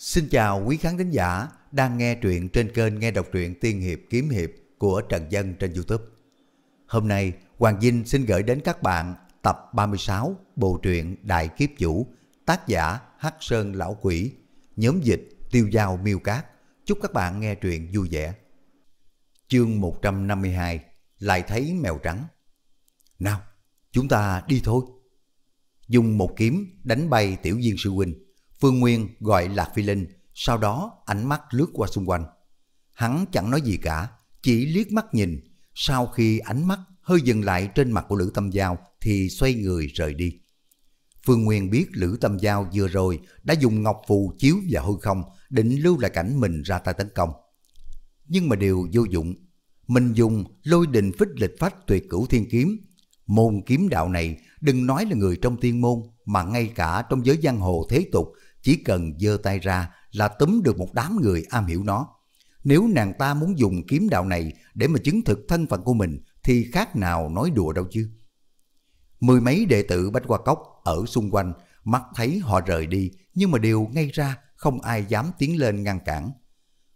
Xin chào quý khán thính giả đang nghe truyện trên kênh Nghe Đọc truyện Tiên Hiệp Kiếm Hiệp của Trần Dân trên Youtube. Hôm nay, Hoàng Vinh xin gửi đến các bạn tập 36 bộ truyện Đại Kiếp Chủ, tác giả Hắc Sơn Lão Quỷ, nhóm dịch Tiêu Giao Miêu Cát. Chúc các bạn nghe truyện vui vẻ. Chương 152 Lại thấy mèo trắng Nào, chúng ta đi thôi. Dùng một kiếm đánh bay tiểu viên sư huynh Phương Nguyên gọi Lạc Phi Linh, sau đó ánh mắt lướt qua xung quanh. Hắn chẳng nói gì cả, chỉ liếc mắt nhìn, sau khi ánh mắt hơi dừng lại trên mặt của Lữ Tâm Giao thì xoay người rời đi. Phương Nguyên biết Lữ Tâm Giao vừa rồi đã dùng ngọc phù chiếu và hư không định lưu lại cảnh mình ra tay tấn công. Nhưng mà điều vô dụng, mình dùng lôi đình phích lịch phách tuyệt cửu thiên kiếm. Môn kiếm đạo này đừng nói là người trong tiên môn mà ngay cả trong giới giang hồ thế tục chỉ cần giơ tay ra là túm được một đám người am hiểu nó. Nếu nàng ta muốn dùng kiếm đạo này để mà chứng thực thân phận của mình thì khác nào nói đùa đâu chứ. Mười mấy đệ tử Bách Hoa Cốc ở xung quanh mắt thấy họ rời đi nhưng mà đều ngay ra không ai dám tiến lên ngăn cản.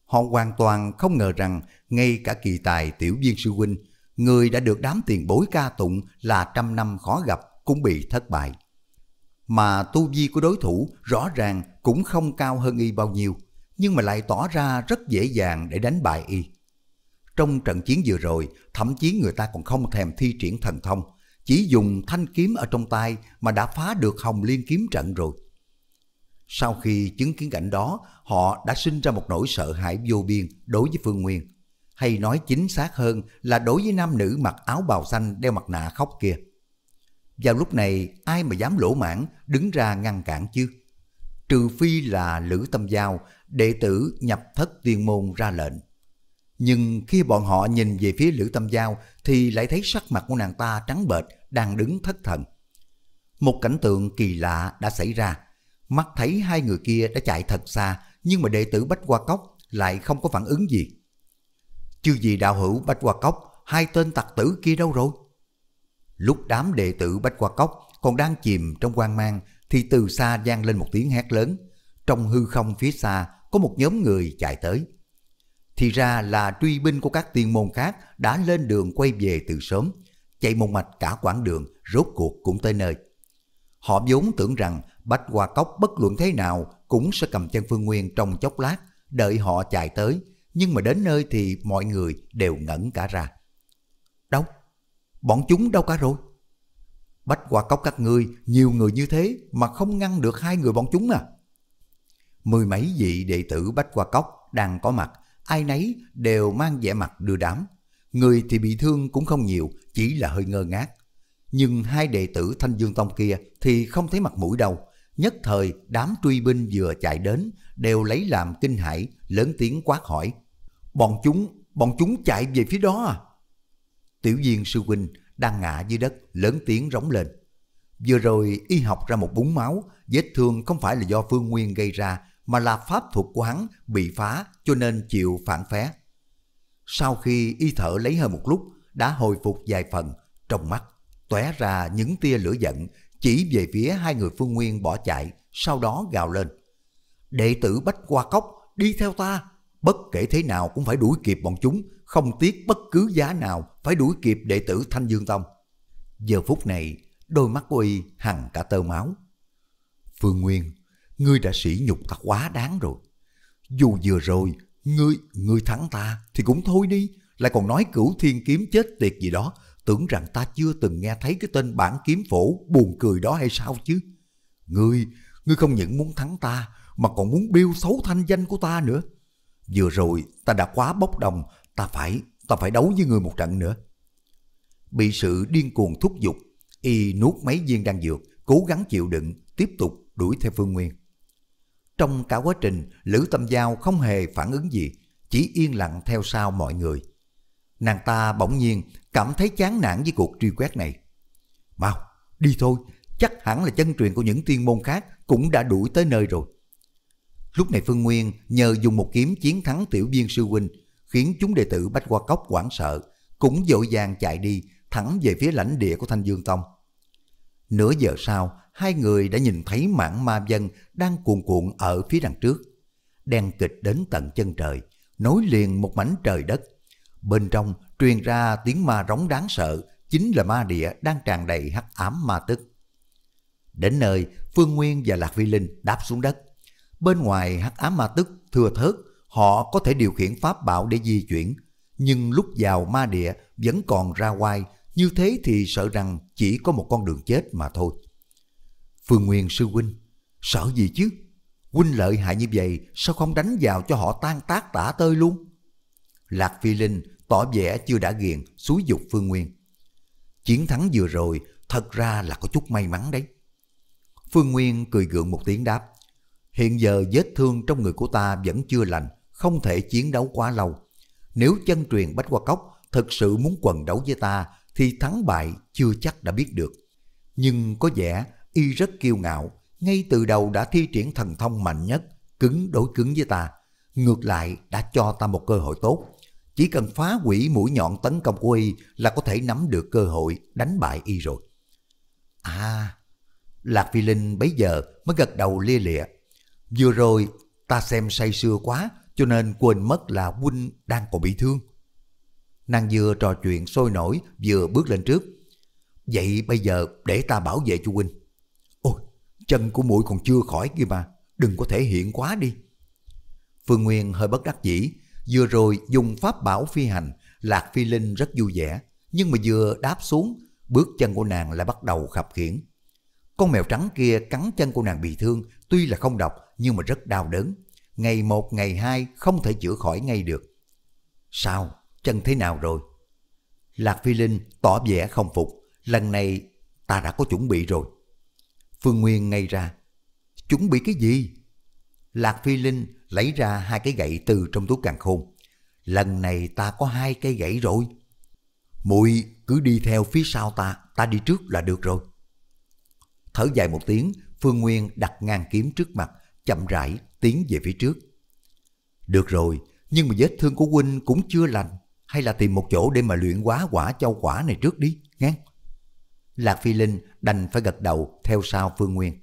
Họ hoàn toàn không ngờ rằng ngay cả kỳ tài tiểu viên sư huynh, người đã được đám tiền bối ca tụng là trăm năm khó gặp cũng bị thất bại mà tu vi của đối thủ rõ ràng cũng không cao hơn y bao nhiêu, nhưng mà lại tỏ ra rất dễ dàng để đánh bại y. Trong trận chiến vừa rồi, thậm chí người ta còn không thèm thi triển thần thông, chỉ dùng thanh kiếm ở trong tay mà đã phá được hồng liên kiếm trận rồi. Sau khi chứng kiến cảnh đó, họ đã sinh ra một nỗi sợ hãi vô biên đối với Phương Nguyên, hay nói chính xác hơn là đối với nam nữ mặc áo bào xanh đeo mặt nạ khóc kia. Vào lúc này ai mà dám lỗ mãn đứng ra ngăn cản chứ? Trừ phi là Lữ Tâm Giao, đệ tử nhập thất tiên môn ra lệnh. Nhưng khi bọn họ nhìn về phía Lữ Tâm Giao thì lại thấy sắc mặt của nàng ta trắng bệch đang đứng thất thần. Một cảnh tượng kỳ lạ đã xảy ra. Mắt thấy hai người kia đã chạy thật xa nhưng mà đệ tử Bách Hoa Cốc lại không có phản ứng gì. Chưa gì đạo hữu Bách Hoa Cốc, hai tên tặc tử kia đâu rồi? Lúc đám đệ tử Bách Hoa Cốc còn đang chìm trong quan mang thì từ xa vang lên một tiếng hét lớn. Trong hư không phía xa có một nhóm người chạy tới. Thì ra là truy binh của các tiên môn khác đã lên đường quay về từ sớm, chạy một mạch cả quãng đường, rốt cuộc cũng tới nơi. Họ vốn tưởng rằng Bách Hoa Cốc bất luận thế nào cũng sẽ cầm chân Phương Nguyên trong chốc lát, đợi họ chạy tới, nhưng mà đến nơi thì mọi người đều ngẩn cả ra. Đâu? Bọn chúng đâu cả rồi? Bách qua cốc các ngươi, nhiều người như thế mà không ngăn được hai người bọn chúng à? Mười mấy vị đệ tử Bách qua cốc đang có mặt, ai nấy đều mang vẻ mặt đưa đám. Người thì bị thương cũng không nhiều, chỉ là hơi ngơ ngác. Nhưng hai đệ tử Thanh Dương Tông kia thì không thấy mặt mũi đâu. Nhất thời đám truy binh vừa chạy đến đều lấy làm kinh hãi lớn tiếng quát hỏi. Bọn chúng, bọn chúng chạy về phía đó à? Tiểu viên sư huynh đang ngã dưới đất lớn tiếng rống lên. Vừa rồi y học ra một búng máu, vết thương không phải là do Phương Nguyên gây ra mà là pháp thuật của hắn bị phá cho nên chịu phản phé. Sau khi y thở lấy hơi một lúc đã hồi phục vài phần, trong mắt tóe ra những tia lửa giận chỉ về phía hai người Phương Nguyên bỏ chạy, sau đó gào lên. Đệ tử Bách qua Cốc, đi theo ta, bất kể thế nào cũng phải đuổi kịp bọn chúng, không tiếc bất cứ giá nào phải đuổi kịp đệ tử Thanh Dương Tông. Giờ phút này, đôi mắt của y hằn cả tơ máu. Phương Nguyên, ngươi đã sỉ nhục ta quá đáng rồi. Dù vừa rồi, ngươi, ngươi thắng ta thì cũng thôi đi, lại còn nói cửu thiên kiếm chết tiệt gì đó, tưởng rằng ta chưa từng nghe thấy cái tên bản kiếm phổ buồn cười đó hay sao chứ. Ngươi, ngươi không những muốn thắng ta, mà còn muốn biêu xấu thanh danh của ta nữa. Vừa rồi, ta đã quá bốc đồng, ta phải ta phải đấu với người một trận nữa. Bị sự điên cuồng thúc giục, y nuốt mấy viên đan dược, cố gắng chịu đựng, tiếp tục đuổi theo Phương Nguyên. Trong cả quá trình, Lữ Tâm Giao không hề phản ứng gì, chỉ yên lặng theo sau mọi người. Nàng ta bỗng nhiên cảm thấy chán nản với cuộc truy quét này. Mau, đi thôi, chắc hẳn là chân truyền của những tiên môn khác cũng đã đuổi tới nơi rồi. Lúc này Phương Nguyên nhờ dùng một kiếm chiến thắng tiểu viên sư huynh khiến chúng đệ tử Bách Hoa Cốc hoảng sợ, cũng dội dàng chạy đi thẳng về phía lãnh địa của Thanh Dương Tông. Nửa giờ sau, hai người đã nhìn thấy mảng ma dân đang cuồn cuộn ở phía đằng trước. Đen kịch đến tận chân trời, nối liền một mảnh trời đất. Bên trong truyền ra tiếng ma rống đáng sợ, chính là ma địa đang tràn đầy hắc ám ma tức. Đến nơi, Phương Nguyên và Lạc Vi Linh đáp xuống đất. Bên ngoài hắc ám ma tức thừa thớt Họ có thể điều khiển pháp bảo để di chuyển, nhưng lúc vào ma địa vẫn còn ra ngoài, như thế thì sợ rằng chỉ có một con đường chết mà thôi. Phương Nguyên sư huynh, sợ gì chứ? Huynh lợi hại như vậy, sao không đánh vào cho họ tan tác tả tơi luôn? Lạc Phi Linh tỏ vẻ chưa đã ghiền, xúi dục Phương Nguyên. Chiến thắng vừa rồi, thật ra là có chút may mắn đấy. Phương Nguyên cười gượng một tiếng đáp. Hiện giờ vết thương trong người của ta vẫn chưa lành, không thể chiến đấu quá lâu. Nếu chân truyền Bách Hoa Cốc thực sự muốn quần đấu với ta, thì thắng bại chưa chắc đã biết được. Nhưng có vẻ y rất kiêu ngạo, ngay từ đầu đã thi triển thần thông mạnh nhất, cứng đối cứng với ta. Ngược lại đã cho ta một cơ hội tốt. Chỉ cần phá hủy mũi nhọn tấn công của y là có thể nắm được cơ hội đánh bại y rồi. À, Lạc Phi Linh bấy giờ mới gật đầu lia lịa. Vừa rồi ta xem say sưa quá cho nên quên mất là huynh đang còn bị thương. Nàng vừa trò chuyện sôi nổi vừa bước lên trước. Vậy bây giờ để ta bảo vệ cho huynh. Ôi, chân của mũi còn chưa khỏi kia mà, đừng có thể hiện quá đi. Phương Nguyên hơi bất đắc dĩ, vừa rồi dùng pháp bảo phi hành, Lạc Phi Linh rất vui vẻ, nhưng mà vừa đáp xuống, bước chân của nàng lại bắt đầu khập khiển. Con mèo trắng kia cắn chân của nàng bị thương, tuy là không độc nhưng mà rất đau đớn ngày một ngày hai không thể chữa khỏi ngay được. Sao? Chân thế nào rồi? Lạc Phi Linh tỏ vẻ không phục, lần này ta đã có chuẩn bị rồi. Phương Nguyên ngay ra, chuẩn bị cái gì? Lạc Phi Linh lấy ra hai cái gậy từ trong túi càng khôn. Lần này ta có hai cây gậy rồi. Muội cứ đi theo phía sau ta, ta đi trước là được rồi. Thở dài một tiếng, Phương Nguyên đặt ngang kiếm trước mặt, chậm rãi tiến về phía trước. Được rồi, nhưng mà vết thương của huynh cũng chưa lành, hay là tìm một chỗ để mà luyện quá quả châu quả này trước đi, nghe. Lạc Phi Linh đành phải gật đầu theo sau Phương Nguyên.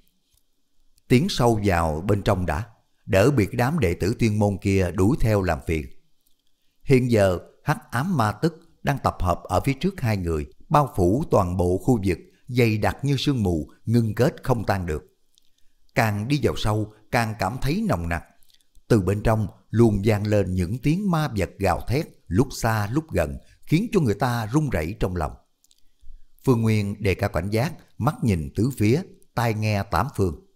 Tiến sâu vào bên trong đã, đỡ biệt đám đệ tử tuyên môn kia đuổi theo làm phiền. Hiện giờ, hắc ám ma tức đang tập hợp ở phía trước hai người, bao phủ toàn bộ khu vực dày đặc như sương mù, ngưng kết không tan được. Càng đi vào sâu càng cảm thấy nồng nặc. Từ bên trong luôn vang lên những tiếng ma vật gào thét lúc xa lúc gần khiến cho người ta run rẩy trong lòng. Phương Nguyên đề cả cảnh giác, mắt nhìn tứ phía, tai nghe tám phương.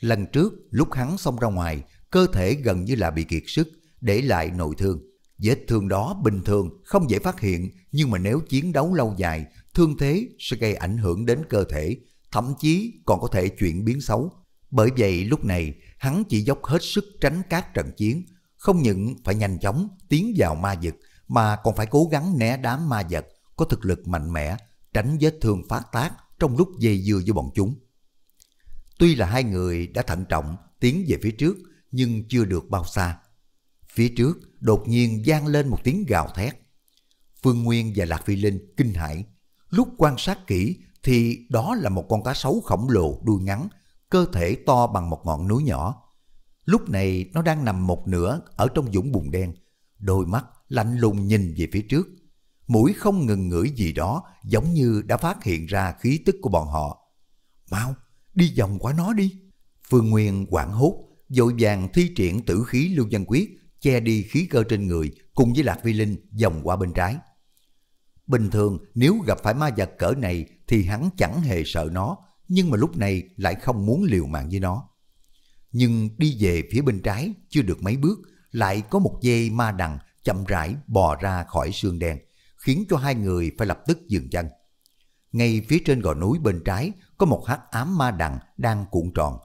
Lần trước lúc hắn xông ra ngoài, cơ thể gần như là bị kiệt sức, để lại nội thương. Vết thương đó bình thường không dễ phát hiện nhưng mà nếu chiến đấu lâu dài, thương thế sẽ gây ảnh hưởng đến cơ thể, thậm chí còn có thể chuyển biến xấu, bởi vậy lúc này hắn chỉ dốc hết sức tránh các trận chiến, không những phải nhanh chóng tiến vào ma vực mà còn phải cố gắng né đám ma vật có thực lực mạnh mẽ, tránh vết thương phát tác trong lúc dây dưa với bọn chúng. Tuy là hai người đã thận trọng tiến về phía trước nhưng chưa được bao xa. Phía trước đột nhiên vang lên một tiếng gào thét. Phương Nguyên và Lạc Phi Linh kinh hãi. Lúc quan sát kỹ thì đó là một con cá sấu khổng lồ đuôi ngắn cơ thể to bằng một ngọn núi nhỏ. Lúc này nó đang nằm một nửa ở trong dũng bùn đen, đôi mắt lạnh lùng nhìn về phía trước. Mũi không ngừng ngửi gì đó giống như đã phát hiện ra khí tức của bọn họ. Mau, đi vòng qua nó đi. Phương Nguyên quảng hốt, dội vàng thi triển tử khí lưu dân quyết, che đi khí cơ trên người cùng với Lạc Vi Linh vòng qua bên trái. Bình thường nếu gặp phải ma vật cỡ này thì hắn chẳng hề sợ nó, nhưng mà lúc này lại không muốn liều mạng với nó. Nhưng đi về phía bên trái chưa được mấy bước, lại có một dây ma đằng chậm rãi bò ra khỏi xương đen, khiến cho hai người phải lập tức dừng chân. Ngay phía trên gò núi bên trái có một hắc ám ma đằng đang cuộn tròn.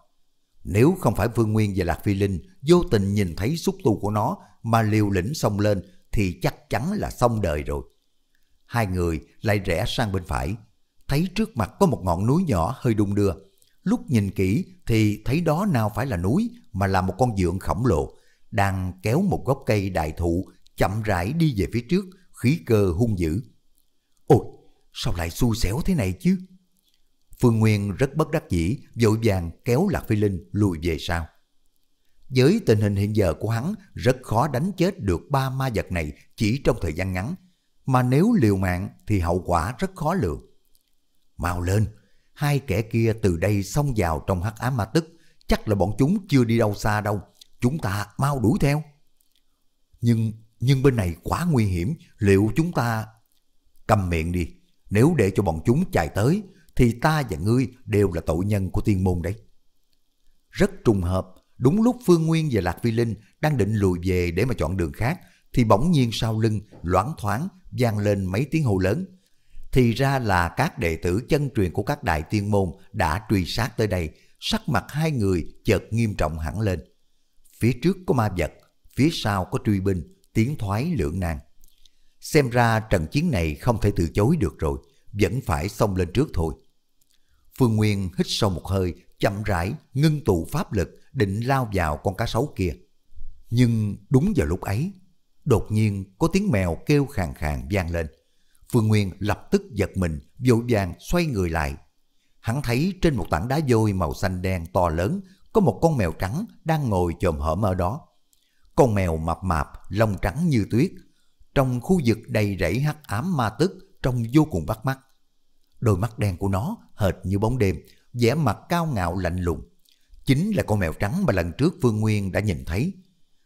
Nếu không phải vương Nguyên và Lạc Phi Linh vô tình nhìn thấy xúc tu của nó mà liều lĩnh xông lên thì chắc chắn là xong đời rồi. Hai người lại rẽ sang bên phải, thấy trước mặt có một ngọn núi nhỏ hơi đung đưa. Lúc nhìn kỹ thì thấy đó nào phải là núi mà là một con dượng khổng lồ, đang kéo một gốc cây đại thụ chậm rãi đi về phía trước, khí cơ hung dữ. Ôi, sao lại xui xẻo thế này chứ? Phương Nguyên rất bất đắc dĩ, vội vàng kéo Lạc Phi Linh lùi về sau. Với tình hình hiện giờ của hắn, rất khó đánh chết được ba ma vật này chỉ trong thời gian ngắn, mà nếu liều mạng thì hậu quả rất khó lường. Mau lên, hai kẻ kia từ đây xông vào trong hắc ám ma tức, chắc là bọn chúng chưa đi đâu xa đâu, chúng ta mau đuổi theo. Nhưng, nhưng bên này quá nguy hiểm, liệu chúng ta... Cầm miệng đi, nếu để cho bọn chúng chạy tới, thì ta và ngươi đều là tội nhân của tiên môn đấy. Rất trùng hợp, đúng lúc Phương Nguyên và Lạc Vi Linh đang định lùi về để mà chọn đường khác, thì bỗng nhiên sau lưng, loáng thoáng, vang lên mấy tiếng hô lớn thì ra là các đệ tử chân truyền của các đại tiên môn đã truy sát tới đây, sắc mặt hai người chợt nghiêm trọng hẳn lên. Phía trước có ma vật, phía sau có truy binh, tiến thoái lưỡng nan. Xem ra trận chiến này không thể từ chối được rồi, vẫn phải xông lên trước thôi. Phương Nguyên hít sâu một hơi, chậm rãi, ngưng tụ pháp lực, định lao vào con cá sấu kia. Nhưng đúng vào lúc ấy, đột nhiên có tiếng mèo kêu khàn khàn vang lên. Phương Nguyên lập tức giật mình, vội vàng xoay người lại. Hắn thấy trên một tảng đá vôi màu xanh đen to lớn có một con mèo trắng đang ngồi chồm hởm ở đó. Con mèo mập mạp, lông trắng như tuyết. Trong khu vực đầy rẫy hắc ám ma tức trông vô cùng bắt mắt. Đôi mắt đen của nó hệt như bóng đêm, vẻ mặt cao ngạo lạnh lùng. Chính là con mèo trắng mà lần trước Phương Nguyên đã nhìn thấy.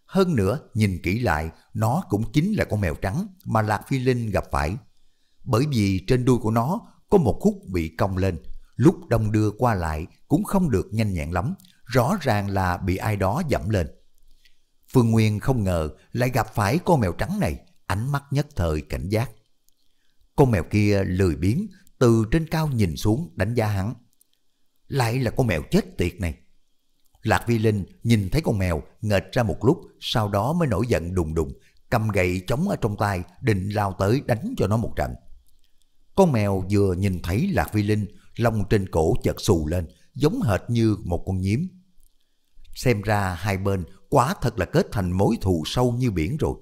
Hơn nữa, nhìn kỹ lại, nó cũng chính là con mèo trắng mà Lạc Phi Linh gặp phải bởi vì trên đuôi của nó có một khúc bị cong lên, lúc đông đưa qua lại cũng không được nhanh nhẹn lắm, rõ ràng là bị ai đó dẫm lên. Phương Nguyên không ngờ lại gặp phải con mèo trắng này, ánh mắt nhất thời cảnh giác. Con mèo kia lười biếng từ trên cao nhìn xuống đánh giá hắn. Lại là con mèo chết tiệt này. Lạc Vi Linh nhìn thấy con mèo nghệch ra một lúc, sau đó mới nổi giận đùng đùng, cầm gậy chống ở trong tay định lao tới đánh cho nó một trận. Con mèo vừa nhìn thấy Lạc vi Linh, lông trên cổ chợt xù lên, giống hệt như một con nhím. Xem ra hai bên quá thật là kết thành mối thù sâu như biển rồi.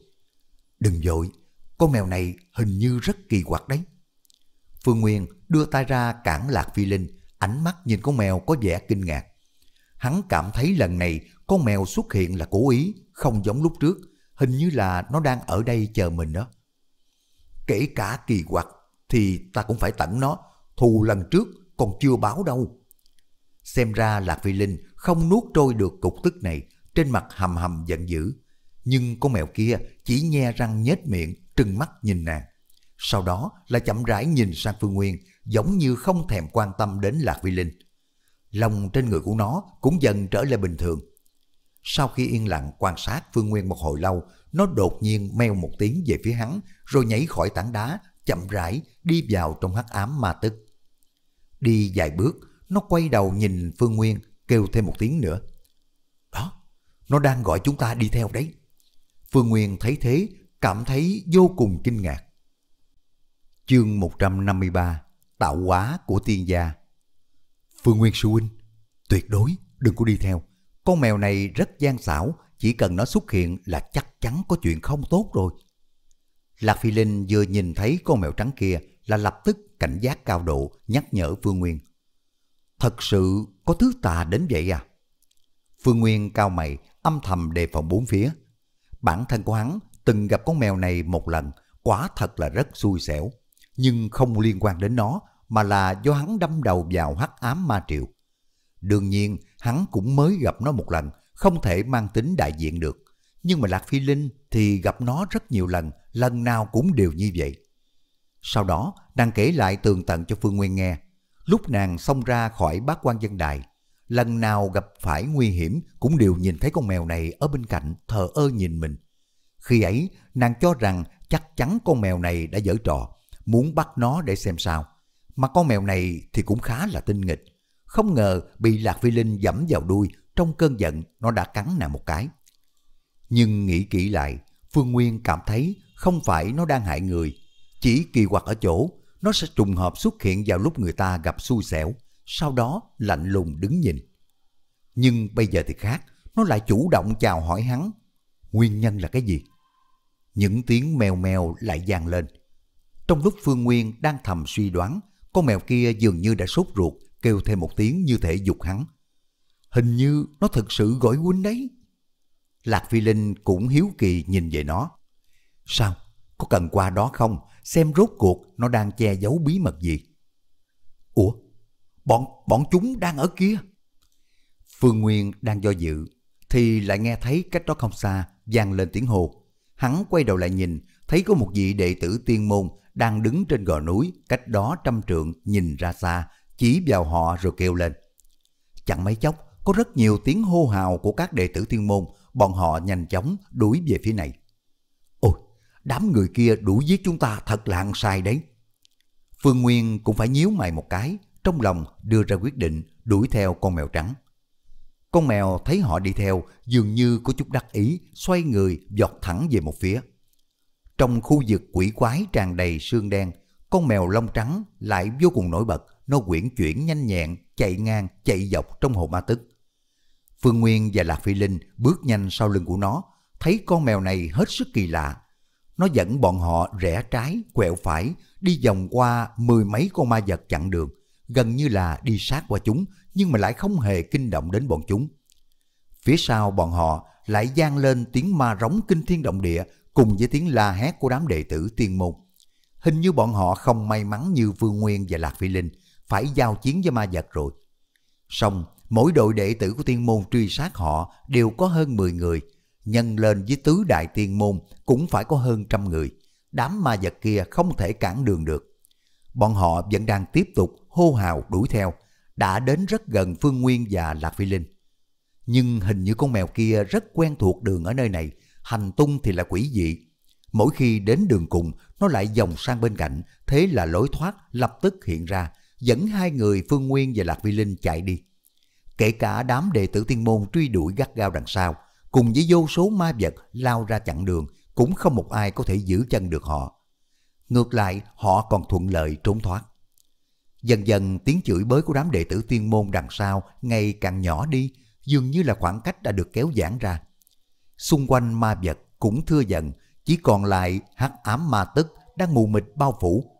Đừng dội, con mèo này hình như rất kỳ quặc đấy. Phương Nguyên đưa tay ra cản Lạc vi Linh, ánh mắt nhìn con mèo có vẻ kinh ngạc. Hắn cảm thấy lần này con mèo xuất hiện là cố ý, không giống lúc trước, hình như là nó đang ở đây chờ mình đó. Kể cả kỳ quặc, thì ta cũng phải tẩn nó, thù lần trước còn chưa báo đâu. Xem ra Lạc Phi Linh không nuốt trôi được cục tức này, trên mặt hầm hầm giận dữ. Nhưng con mèo kia chỉ nhe răng nhếch miệng, trừng mắt nhìn nàng. Sau đó là chậm rãi nhìn sang Phương Nguyên, giống như không thèm quan tâm đến Lạc Vi Linh. Lòng trên người của nó cũng dần trở lại bình thường. Sau khi yên lặng quan sát Phương Nguyên một hồi lâu, nó đột nhiên meo một tiếng về phía hắn, rồi nhảy khỏi tảng đá, chậm rãi đi vào trong hắc ám ma tức. Đi vài bước, nó quay đầu nhìn Phương Nguyên, kêu thêm một tiếng nữa. Đó, nó đang gọi chúng ta đi theo đấy. Phương Nguyên thấy thế, cảm thấy vô cùng kinh ngạc. Chương 153 Tạo hóa của tiên gia Phương Nguyên sư huynh, tuyệt đối đừng có đi theo. Con mèo này rất gian xảo, chỉ cần nó xuất hiện là chắc chắn có chuyện không tốt rồi. Lạc Phi Linh vừa nhìn thấy con mèo trắng kia là lập tức cảnh giác cao độ nhắc nhở Phương Nguyên. Thật sự có thứ tà đến vậy à? Phương Nguyên cao mày âm thầm đề phòng bốn phía. Bản thân của hắn từng gặp con mèo này một lần, quả thật là rất xui xẻo. Nhưng không liên quan đến nó mà là do hắn đâm đầu vào hắc ám ma triệu. Đương nhiên, hắn cũng mới gặp nó một lần, không thể mang tính đại diện được. Nhưng mà Lạc Phi Linh thì gặp nó rất nhiều lần, lần nào cũng đều như vậy. Sau đó, nàng kể lại tường tận cho Phương Nguyên nghe, lúc nàng xông ra khỏi bát quan dân đài, lần nào gặp phải nguy hiểm cũng đều nhìn thấy con mèo này ở bên cạnh thờ ơ nhìn mình. Khi ấy, nàng cho rằng chắc chắn con mèo này đã dở trò, muốn bắt nó để xem sao. Mà con mèo này thì cũng khá là tinh nghịch. Không ngờ bị Lạc Phi Linh dẫm vào đuôi, trong cơn giận nó đã cắn nàng một cái. Nhưng nghĩ kỹ lại, Phương Nguyên cảm thấy không phải nó đang hại người, chỉ kỳ quặc ở chỗ nó sẽ trùng hợp xuất hiện vào lúc người ta gặp xui xẻo, sau đó lạnh lùng đứng nhìn. Nhưng bây giờ thì khác, nó lại chủ động chào hỏi hắn. Nguyên nhân là cái gì? Những tiếng mèo mèo lại vang lên. Trong lúc Phương Nguyên đang thầm suy đoán, con mèo kia dường như đã sốt ruột, kêu thêm một tiếng như thể dục hắn. Hình như nó thực sự gọi huynh đấy. Lạc Phi Linh cũng hiếu kỳ nhìn về nó. Sao? Có cần qua đó không? Xem rốt cuộc nó đang che giấu bí mật gì? Ủa? Bọn, bọn chúng đang ở kia? Phương Nguyên đang do dự, thì lại nghe thấy cách đó không xa, vang lên tiếng hồ. Hắn quay đầu lại nhìn, thấy có một vị đệ tử tiên môn đang đứng trên gò núi, cách đó trăm trượng nhìn ra xa, chỉ vào họ rồi kêu lên. Chẳng mấy chốc, có rất nhiều tiếng hô hào của các đệ tử thiên môn, bọn họ nhanh chóng đuổi về phía này đám người kia đủ giết chúng ta thật là ăn sai đấy. Phương Nguyên cũng phải nhíu mày một cái, trong lòng đưa ra quyết định đuổi theo con mèo trắng. Con mèo thấy họ đi theo dường như có chút đắc ý, xoay người giọt thẳng về một phía. Trong khu vực quỷ quái tràn đầy xương đen, con mèo lông trắng lại vô cùng nổi bật, nó quyển chuyển nhanh nhẹn, chạy ngang, chạy dọc trong hồ ma tức. Phương Nguyên và Lạc Phi Linh bước nhanh sau lưng của nó, thấy con mèo này hết sức kỳ lạ, nó dẫn bọn họ rẽ trái, quẹo phải, đi vòng qua mười mấy con ma vật chặn đường, gần như là đi sát qua chúng, nhưng mà lại không hề kinh động đến bọn chúng. Phía sau bọn họ lại gian lên tiếng ma rống kinh thiên động địa cùng với tiếng la hét của đám đệ tử tiên môn. Hình như bọn họ không may mắn như Vương Nguyên và Lạc Phi Linh, phải giao chiến với ma vật rồi. Xong, mỗi đội đệ tử của tiên môn truy sát họ đều có hơn 10 người, nhân lên với tứ đại tiên môn cũng phải có hơn trăm người. Đám ma vật kia không thể cản đường được. Bọn họ vẫn đang tiếp tục hô hào đuổi theo, đã đến rất gần Phương Nguyên và Lạc Phi Linh. Nhưng hình như con mèo kia rất quen thuộc đường ở nơi này, hành tung thì là quỷ dị. Mỗi khi đến đường cùng, nó lại dòng sang bên cạnh, thế là lối thoát lập tức hiện ra, dẫn hai người Phương Nguyên và Lạc Vi Linh chạy đi. Kể cả đám đệ tử tiên môn truy đuổi gắt gao đằng sau, cùng với vô số ma vật lao ra chặn đường, cũng không một ai có thể giữ chân được họ. Ngược lại, họ còn thuận lợi trốn thoát. Dần dần tiếng chửi bới của đám đệ tử tiên môn đằng sau ngày càng nhỏ đi, dường như là khoảng cách đã được kéo giãn ra. Xung quanh ma vật cũng thưa dần, chỉ còn lại hắc ám ma tức đang mù mịt bao phủ.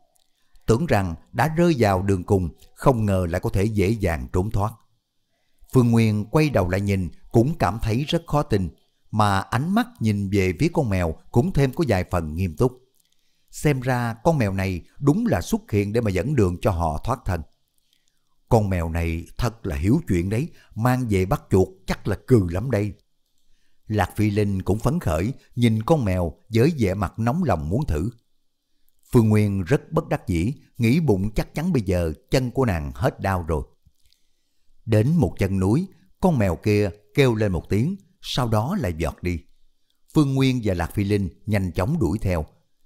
Tưởng rằng đã rơi vào đường cùng, không ngờ lại có thể dễ dàng trốn thoát. Phương Nguyên quay đầu lại nhìn cũng cảm thấy rất khó tin, mà ánh mắt nhìn về phía con mèo cũng thêm có vài phần nghiêm túc. Xem ra con mèo này đúng là xuất hiện để mà dẫn đường cho họ thoát thân. Con mèo này thật là hiểu chuyện đấy, mang về bắt chuột chắc là cừ lắm đây. Lạc Phi Linh cũng phấn khởi nhìn con mèo với vẻ mặt nóng lòng muốn thử. Phương Nguyên rất bất đắc dĩ, nghĩ bụng chắc chắn bây giờ chân của nàng hết đau rồi. Đến một chân núi, con mèo kia kêu lên một tiếng, sau đó lại giọt đi. Phương Nguyên và Lạc Phi Linh nhanh chóng đuổi theo.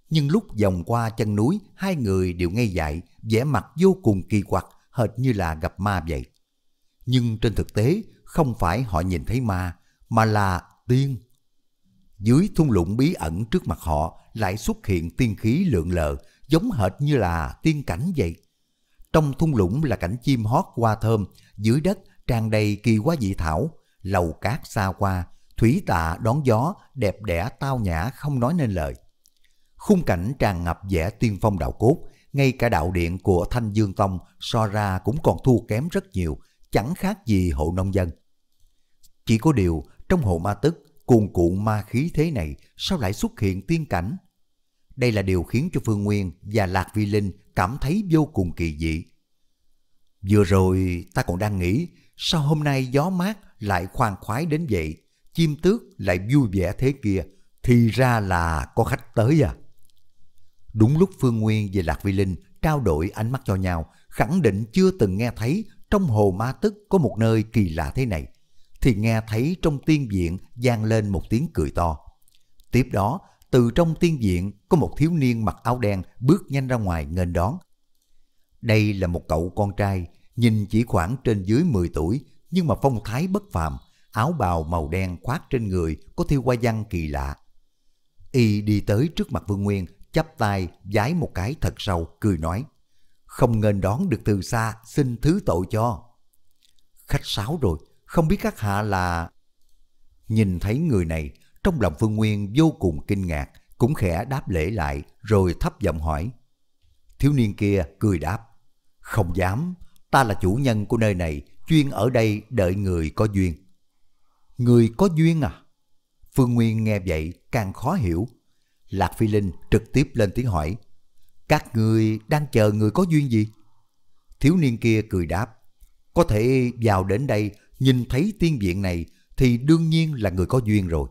Nhưng lúc vòng qua chân núi, hai người đều ngây dại, vẻ mặt vô cùng kỳ quặc, hệt như là gặp ma vậy. Nhưng trên thực tế, không phải họ nhìn thấy ma, mà là tiên. Dưới thung lũng bí ẩn trước mặt họ lại xuất hiện tiên khí lượn lờ, giống hệt như là tiên cảnh vậy. Trong thung lũng là cảnh chim hót hoa thơm, dưới đất tràn đầy kỳ hoa dị thảo, lầu cát xa qua, thủy tạ đón gió, đẹp đẽ tao nhã không nói nên lời. Khung cảnh tràn ngập vẻ tiên phong đạo cốt, ngay cả đạo điện của Thanh Dương Tông so ra cũng còn thua kém rất nhiều, chẳng khác gì hộ nông dân. Chỉ có điều, trong hộ ma tức, cuồn cuộn ma khí thế này sao lại xuất hiện tiên cảnh? Đây là điều khiến cho Phương Nguyên và Lạc Vi Linh cảm thấy vô cùng kỳ dị. Vừa rồi ta còn đang nghĩ, sao hôm nay gió mát lại khoan khoái đến vậy, chim tước lại vui vẻ thế kia, thì ra là có khách tới à. Đúng lúc Phương Nguyên và Lạc Vi Linh trao đổi ánh mắt cho nhau, khẳng định chưa từng nghe thấy trong hồ ma tức có một nơi kỳ lạ thế này, thì nghe thấy trong tiên viện vang lên một tiếng cười to. Tiếp đó từ trong tiên diện có một thiếu niên mặc áo đen bước nhanh ra ngoài nghênh đón. Đây là một cậu con trai, nhìn chỉ khoảng trên dưới 10 tuổi, nhưng mà phong thái bất phàm, áo bào màu đen khoác trên người có thiêu hoa văn kỳ lạ. Y đi tới trước mặt Vương Nguyên, chắp tay, giái một cái thật sâu, cười nói. Không nghênh đón được từ xa, xin thứ tội cho. Khách sáo rồi, không biết các hạ là... Nhìn thấy người này, trong lòng Phương Nguyên vô cùng kinh ngạc, cũng khẽ đáp lễ lại rồi thấp giọng hỏi. Thiếu niên kia cười đáp, không dám, ta là chủ nhân của nơi này, chuyên ở đây đợi người có duyên. Người có duyên à? Phương Nguyên nghe vậy càng khó hiểu. Lạc Phi Linh trực tiếp lên tiếng hỏi, các người đang chờ người có duyên gì? Thiếu niên kia cười đáp, có thể vào đến đây nhìn thấy tiên viện này thì đương nhiên là người có duyên rồi.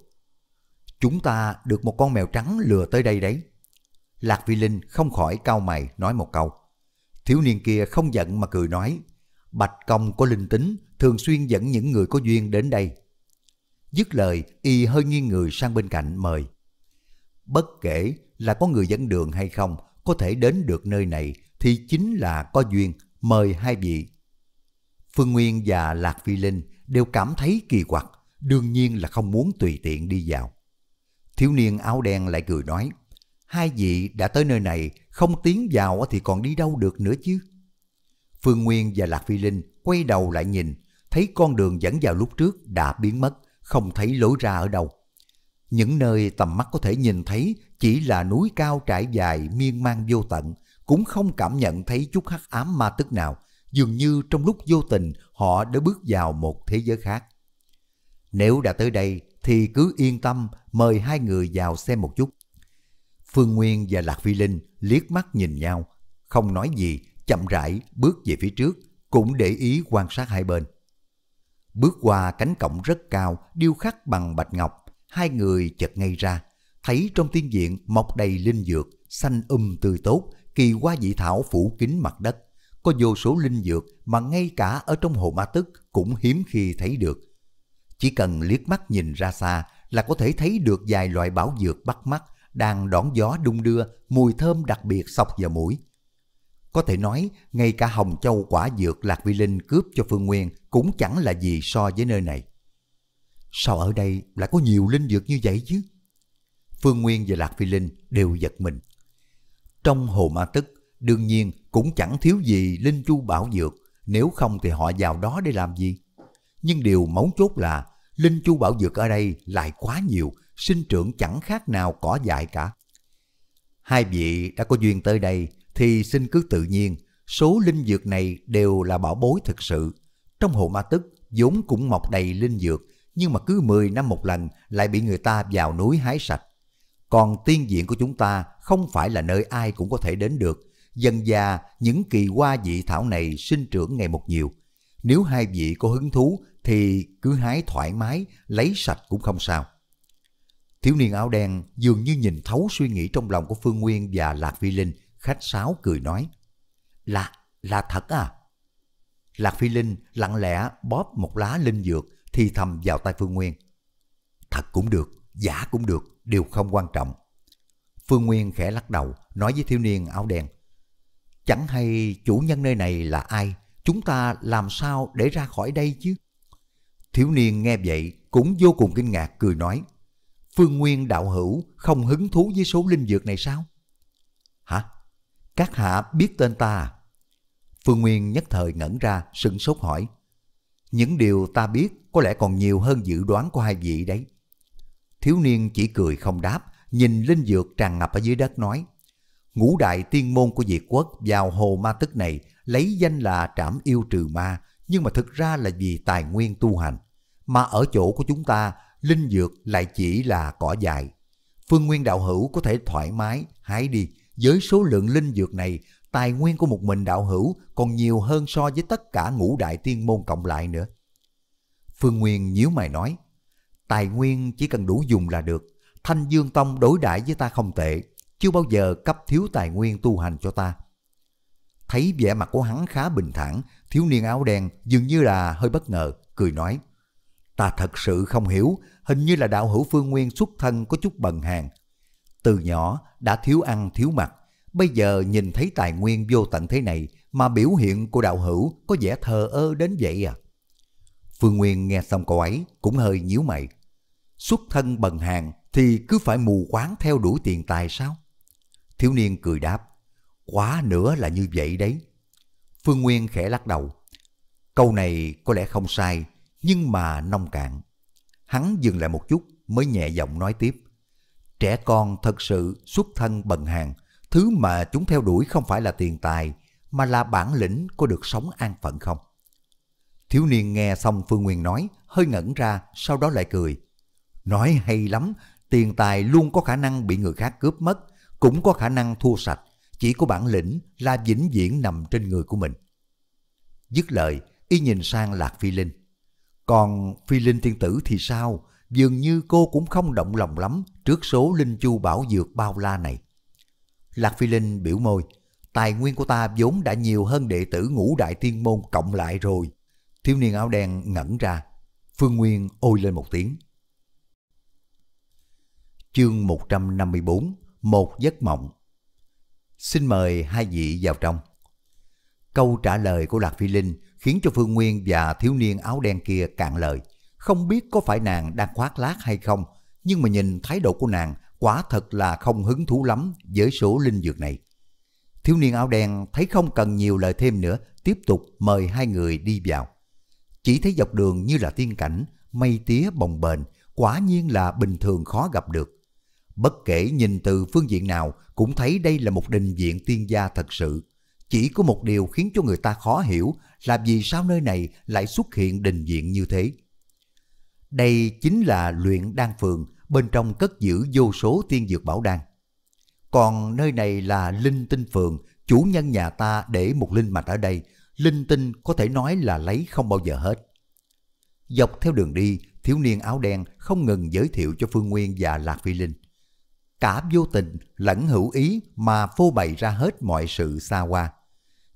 Chúng ta được một con mèo trắng lừa tới đây đấy. Lạc Vi Linh không khỏi cau mày nói một câu. Thiếu niên kia không giận mà cười nói. Bạch Công có linh tính, thường xuyên dẫn những người có duyên đến đây. Dứt lời, y hơi nghiêng người sang bên cạnh mời. Bất kể là có người dẫn đường hay không, có thể đến được nơi này thì chính là có duyên, mời hai vị. Phương Nguyên và Lạc Phi Linh đều cảm thấy kỳ quặc, đương nhiên là không muốn tùy tiện đi vào. Thiếu niên áo đen lại cười nói, hai vị đã tới nơi này, không tiến vào thì còn đi đâu được nữa chứ. Phương Nguyên và Lạc Phi Linh quay đầu lại nhìn, thấy con đường dẫn vào lúc trước đã biến mất, không thấy lối ra ở đâu. Những nơi tầm mắt có thể nhìn thấy chỉ là núi cao trải dài miên man vô tận, cũng không cảm nhận thấy chút hắc ám ma tức nào, dường như trong lúc vô tình họ đã bước vào một thế giới khác. Nếu đã tới đây, thì cứ yên tâm mời hai người vào xem một chút. Phương Nguyên và Lạc Phi Linh liếc mắt nhìn nhau, không nói gì, chậm rãi bước về phía trước, cũng để ý quan sát hai bên. Bước qua cánh cổng rất cao, điêu khắc bằng bạch ngọc, hai người chợt ngay ra, thấy trong tiên diện mọc đầy linh dược, xanh um tươi tốt, kỳ hoa dị thảo phủ kín mặt đất. Có vô số linh dược mà ngay cả ở trong hồ ma tức cũng hiếm khi thấy được, chỉ cần liếc mắt nhìn ra xa là có thể thấy được vài loại bảo dược bắt mắt đang đón gió đung đưa, mùi thơm đặc biệt sọc vào mũi. Có thể nói, ngay cả hồng châu quả dược Lạc Vi Linh cướp cho Phương Nguyên cũng chẳng là gì so với nơi này. Sao ở đây lại có nhiều linh dược như vậy chứ? Phương Nguyên và Lạc Phi Linh đều giật mình. Trong hồ ma tức, đương nhiên cũng chẳng thiếu gì linh chu bảo dược, nếu không thì họ vào đó để làm gì? nhưng điều mấu chốt là linh chu bảo dược ở đây lại quá nhiều, sinh trưởng chẳng khác nào cỏ dại cả. Hai vị đã có duyên tới đây thì xin cứ tự nhiên, số linh dược này đều là bảo bối thực sự. Trong hồ ma tức vốn cũng mọc đầy linh dược, nhưng mà cứ 10 năm một lần lại bị người ta vào núi hái sạch. Còn tiên diện của chúng ta không phải là nơi ai cũng có thể đến được. Dần già, những kỳ hoa dị thảo này sinh trưởng ngày một nhiều. Nếu hai vị có hứng thú thì cứ hái thoải mái, lấy sạch cũng không sao. Thiếu niên áo đen dường như nhìn thấu suy nghĩ trong lòng của Phương Nguyên và Lạc Phi Linh, khách sáo cười nói. Là, là thật à? Lạc Phi Linh lặng lẽ bóp một lá linh dược thì thầm vào tay Phương Nguyên. Thật cũng được, giả cũng được, đều không quan trọng. Phương Nguyên khẽ lắc đầu, nói với thiếu niên áo đen. Chẳng hay chủ nhân nơi này là ai, chúng ta làm sao để ra khỏi đây chứ? Thiếu niên nghe vậy cũng vô cùng kinh ngạc cười nói Phương Nguyên đạo hữu không hứng thú với số linh dược này sao? Hả? Các hạ biết tên ta à? Phương Nguyên nhất thời ngẩn ra sững sốt hỏi Những điều ta biết có lẽ còn nhiều hơn dự đoán của hai vị đấy Thiếu niên chỉ cười không đáp Nhìn linh dược tràn ngập ở dưới đất nói Ngũ đại tiên môn của Việt quốc vào hồ ma tức này lấy danh là trảm yêu trừ ma nhưng mà thực ra là vì tài nguyên tu hành. Mà ở chỗ của chúng ta, linh dược lại chỉ là cỏ dại. Phương Nguyên đạo hữu có thể thoải mái, hái đi. Với số lượng linh dược này, tài nguyên của một mình đạo hữu còn nhiều hơn so với tất cả ngũ đại tiên môn cộng lại nữa. Phương Nguyên nhíu mày nói, tài nguyên chỉ cần đủ dùng là được. Thanh Dương Tông đối đãi với ta không tệ, chưa bao giờ cấp thiếu tài nguyên tu hành cho ta. Thấy vẻ mặt của hắn khá bình thản, thiếu niên áo đen dường như là hơi bất ngờ, cười nói. Ta thật sự không hiểu, hình như là đạo hữu phương nguyên xuất thân có chút bần hàn, Từ nhỏ đã thiếu ăn thiếu mặc, bây giờ nhìn thấy tài nguyên vô tận thế này mà biểu hiện của đạo hữu có vẻ thờ ơ đến vậy à. Phương Nguyên nghe xong câu ấy cũng hơi nhíu mày. Xuất thân bần hàn thì cứ phải mù quáng theo đuổi tiền tài sao? Thiếu niên cười đáp quá nữa là như vậy đấy. Phương Nguyên khẽ lắc đầu. Câu này có lẽ không sai, nhưng mà nông cạn. Hắn dừng lại một chút mới nhẹ giọng nói tiếp. Trẻ con thật sự xuất thân bần hàng, thứ mà chúng theo đuổi không phải là tiền tài, mà là bản lĩnh có được sống an phận không. Thiếu niên nghe xong Phương Nguyên nói, hơi ngẩn ra, sau đó lại cười. Nói hay lắm, tiền tài luôn có khả năng bị người khác cướp mất, cũng có khả năng thua sạch, chỉ có bản lĩnh là vĩnh viễn nằm trên người của mình. Dứt lời, y nhìn sang Lạc Phi Linh. Còn Phi Linh tiên tử thì sao? Dường như cô cũng không động lòng lắm trước số linh chu bảo dược bao la này. Lạc Phi Linh biểu môi, tài nguyên của ta vốn đã nhiều hơn đệ tử ngũ đại tiên môn cộng lại rồi. Thiếu niên áo đen ngẩn ra, Phương Nguyên ôi lên một tiếng. Chương 154 Một giấc mộng Xin mời hai vị vào trong. Câu trả lời của Lạc Phi Linh khiến cho Phương Nguyên và thiếu niên áo đen kia cạn lời. Không biết có phải nàng đang khoác lác hay không, nhưng mà nhìn thái độ của nàng quả thật là không hứng thú lắm với số linh dược này. Thiếu niên áo đen thấy không cần nhiều lời thêm nữa, tiếp tục mời hai người đi vào. Chỉ thấy dọc đường như là tiên cảnh, mây tía bồng bềnh, quả nhiên là bình thường khó gặp được bất kể nhìn từ phương diện nào cũng thấy đây là một đình viện tiên gia thật sự. Chỉ có một điều khiến cho người ta khó hiểu là vì sao nơi này lại xuất hiện đình viện như thế. Đây chính là luyện đan phường, bên trong cất giữ vô số tiên dược bảo đan. Còn nơi này là linh tinh phường, chủ nhân nhà ta để một linh mạch ở đây, linh tinh có thể nói là lấy không bao giờ hết. Dọc theo đường đi, thiếu niên áo đen không ngừng giới thiệu cho Phương Nguyên và Lạc Phi Linh cả vô tình lẫn hữu ý mà phô bày ra hết mọi sự xa hoa.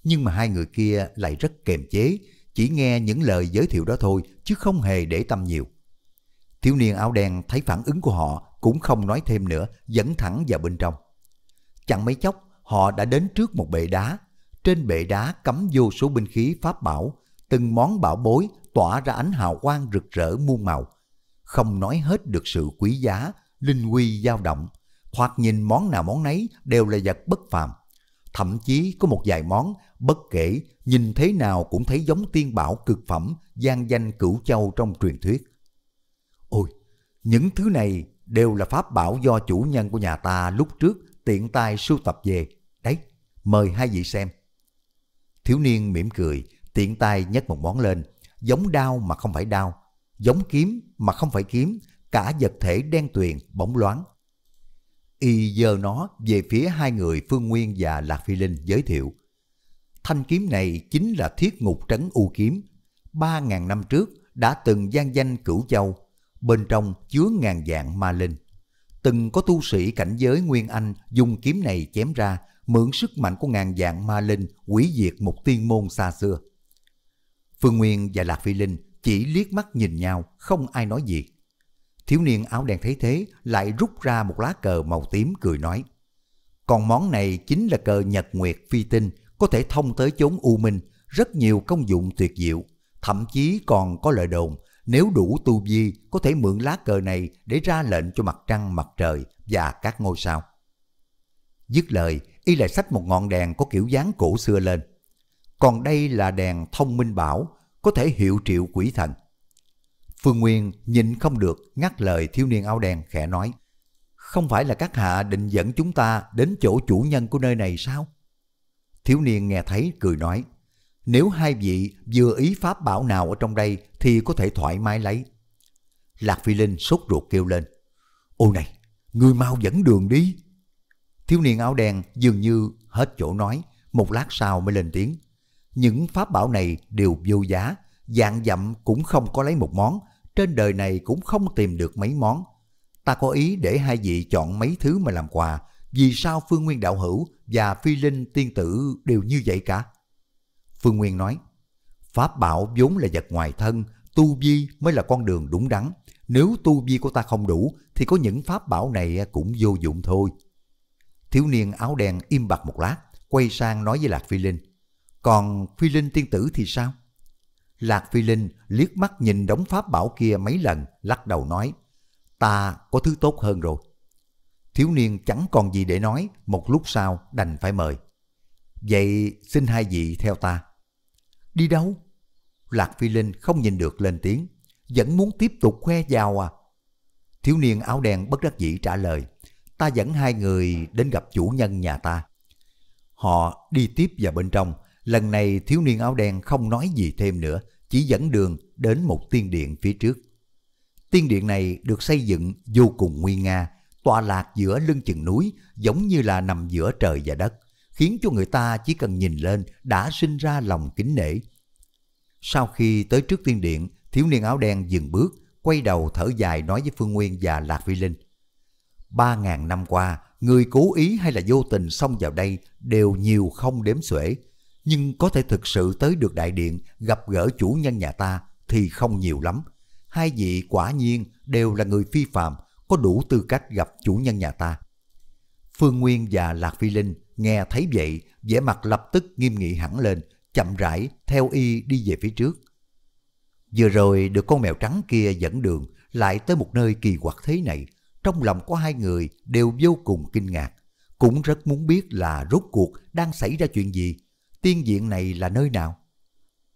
Nhưng mà hai người kia lại rất kềm chế, chỉ nghe những lời giới thiệu đó thôi chứ không hề để tâm nhiều. Thiếu niên áo đen thấy phản ứng của họ cũng không nói thêm nữa, dẫn thẳng vào bên trong. Chẳng mấy chốc, họ đã đến trước một bệ đá. Trên bệ đá cắm vô số binh khí pháp bảo, từng món bảo bối tỏa ra ánh hào quang rực rỡ muôn màu. Không nói hết được sự quý giá, linh huy dao động, thoạt nhìn món nào món nấy đều là vật bất phàm. Thậm chí có một vài món, bất kể nhìn thế nào cũng thấy giống tiên bảo cực phẩm, gian danh cửu châu trong truyền thuyết. Ôi, những thứ này đều là pháp bảo do chủ nhân của nhà ta lúc trước tiện tay sưu tập về. Đấy, mời hai vị xem. Thiếu niên mỉm cười, tiện tay nhấc một món lên, giống đao mà không phải đao, giống kiếm mà không phải kiếm, cả vật thể đen tuyền, bóng loáng y giơ nó về phía hai người Phương Nguyên và Lạc Phi Linh giới thiệu. Thanh kiếm này chính là thiết ngục trấn u kiếm, ba ngàn năm trước đã từng gian danh cửu châu, bên trong chứa ngàn dạng ma linh. Từng có tu sĩ cảnh giới Nguyên Anh dùng kiếm này chém ra, mượn sức mạnh của ngàn dạng ma linh quỷ diệt một tiên môn xa xưa. Phương Nguyên và Lạc Phi Linh chỉ liếc mắt nhìn nhau, không ai nói gì. Thiếu niên áo đen thấy thế lại rút ra một lá cờ màu tím cười nói. Còn món này chính là cờ Nhật Nguyệt Phi Tinh, có thể thông tới chốn U Minh, rất nhiều công dụng tuyệt diệu, thậm chí còn có lời đồn, nếu đủ tu vi có thể mượn lá cờ này để ra lệnh cho mặt trăng, mặt trời và các ngôi sao. Dứt lời, y lại xách một ngọn đèn có kiểu dáng cổ xưa lên. Còn đây là đèn thông minh bảo, có thể hiệu triệu quỷ thần. Phương Nguyên nhìn không được ngắt lời thiếu niên áo đen khẽ nói. Không phải là các hạ định dẫn chúng ta đến chỗ chủ nhân của nơi này sao? Thiếu niên nghe thấy cười nói. Nếu hai vị vừa ý pháp bảo nào ở trong đây thì có thể thoải mái lấy. Lạc Phi Linh sốt ruột kêu lên. Ô này, người mau dẫn đường đi. Thiếu niên áo đen dường như hết chỗ nói, một lát sau mới lên tiếng. Những pháp bảo này đều vô giá, dạng dặm cũng không có lấy một món, trên đời này cũng không tìm được mấy món. Ta có ý để hai vị chọn mấy thứ mà làm quà, vì sao Phương Nguyên Đạo Hữu và Phi Linh Tiên Tử đều như vậy cả? Phương Nguyên nói, Pháp bảo vốn là vật ngoài thân, tu vi mới là con đường đúng đắn. Nếu tu vi của ta không đủ thì có những pháp bảo này cũng vô dụng thôi. Thiếu niên áo đen im bặt một lát, quay sang nói với Lạc Phi Linh. Còn Phi Linh tiên tử thì sao? Lạc Phi Linh liếc mắt nhìn đống pháp bảo kia mấy lần, lắc đầu nói, ta có thứ tốt hơn rồi. Thiếu niên chẳng còn gì để nói, một lúc sau đành phải mời. Vậy xin hai vị theo ta. Đi đâu? Lạc Phi Linh không nhìn được lên tiếng, vẫn muốn tiếp tục khoe giàu à. Thiếu niên áo đen bất đắc dĩ trả lời, ta dẫn hai người đến gặp chủ nhân nhà ta. Họ đi tiếp vào bên trong, Lần này thiếu niên áo đen không nói gì thêm nữa, chỉ dẫn đường đến một tiên điện phía trước. Tiên điện này được xây dựng vô cùng nguy nga, tọa lạc giữa lưng chừng núi giống như là nằm giữa trời và đất, khiến cho người ta chỉ cần nhìn lên đã sinh ra lòng kính nể. Sau khi tới trước tiên điện, thiếu niên áo đen dừng bước, quay đầu thở dài nói với Phương Nguyên và Lạc Phi Linh. Ba ngàn năm qua, người cố ý hay là vô tình xông vào đây đều nhiều không đếm xuể, nhưng có thể thực sự tới được đại điện gặp gỡ chủ nhân nhà ta thì không nhiều lắm. Hai vị quả nhiên đều là người phi phạm, có đủ tư cách gặp chủ nhân nhà ta. Phương Nguyên và Lạc Phi Linh nghe thấy vậy, vẻ mặt lập tức nghiêm nghị hẳn lên, chậm rãi theo y đi về phía trước. Vừa rồi được con mèo trắng kia dẫn đường lại tới một nơi kỳ quặc thế này, trong lòng có hai người đều vô cùng kinh ngạc, cũng rất muốn biết là rốt cuộc đang xảy ra chuyện gì tiên diện này là nơi nào.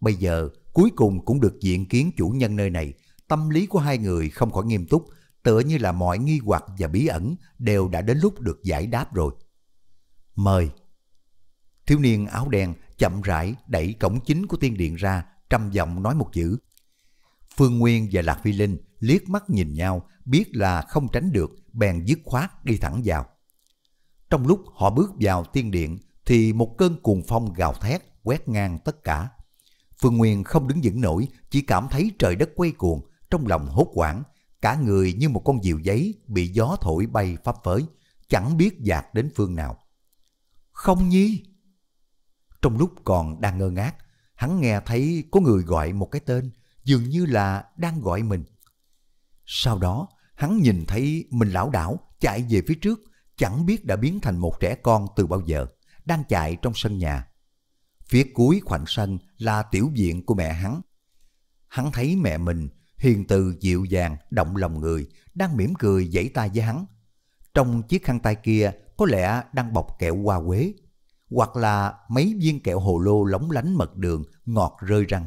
Bây giờ cuối cùng cũng được diện kiến chủ nhân nơi này, tâm lý của hai người không khỏi nghiêm túc, tựa như là mọi nghi hoặc và bí ẩn đều đã đến lúc được giải đáp rồi. Mời! Thiếu niên áo đen chậm rãi đẩy cổng chính của tiên điện ra, trầm giọng nói một chữ. Phương Nguyên và Lạc Phi Linh liếc mắt nhìn nhau, biết là không tránh được, bèn dứt khoát đi thẳng vào. Trong lúc họ bước vào tiên điện, thì một cơn cuồng phong gào thét quét ngang tất cả. Phương Nguyên không đứng vững nổi, chỉ cảm thấy trời đất quay cuồng, trong lòng hốt hoảng, cả người như một con diều giấy bị gió thổi bay phấp phới, chẳng biết dạt đến phương nào. Không nhi! Trong lúc còn đang ngơ ngác, hắn nghe thấy có người gọi một cái tên, dường như là đang gọi mình. Sau đó, hắn nhìn thấy mình lão đảo chạy về phía trước, chẳng biết đã biến thành một trẻ con từ bao giờ đang chạy trong sân nhà. Phía cuối khoảng sân là tiểu diện của mẹ hắn. Hắn thấy mẹ mình hiền từ dịu dàng, động lòng người, đang mỉm cười vẫy tay với hắn. Trong chiếc khăn tay kia có lẽ đang bọc kẹo hoa quế, hoặc là mấy viên kẹo hồ lô lóng lánh mật đường, ngọt rơi răng.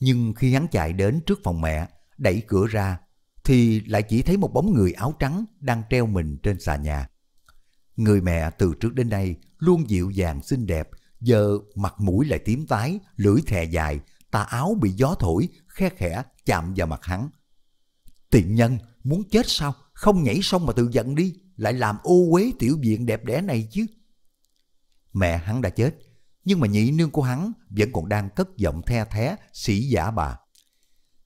Nhưng khi hắn chạy đến trước phòng mẹ, đẩy cửa ra, thì lại chỉ thấy một bóng người áo trắng đang treo mình trên xà nhà. Người mẹ từ trước đến nay luôn dịu dàng xinh đẹp, giờ mặt mũi lại tím tái, lưỡi thè dài, tà áo bị gió thổi, khe khẽ chạm vào mặt hắn. Tiện nhân, muốn chết sao? Không nhảy xong mà tự giận đi, lại làm ô uế tiểu viện đẹp đẽ này chứ. Mẹ hắn đã chết, nhưng mà nhị nương của hắn vẫn còn đang cất giọng the thé, sĩ giả bà.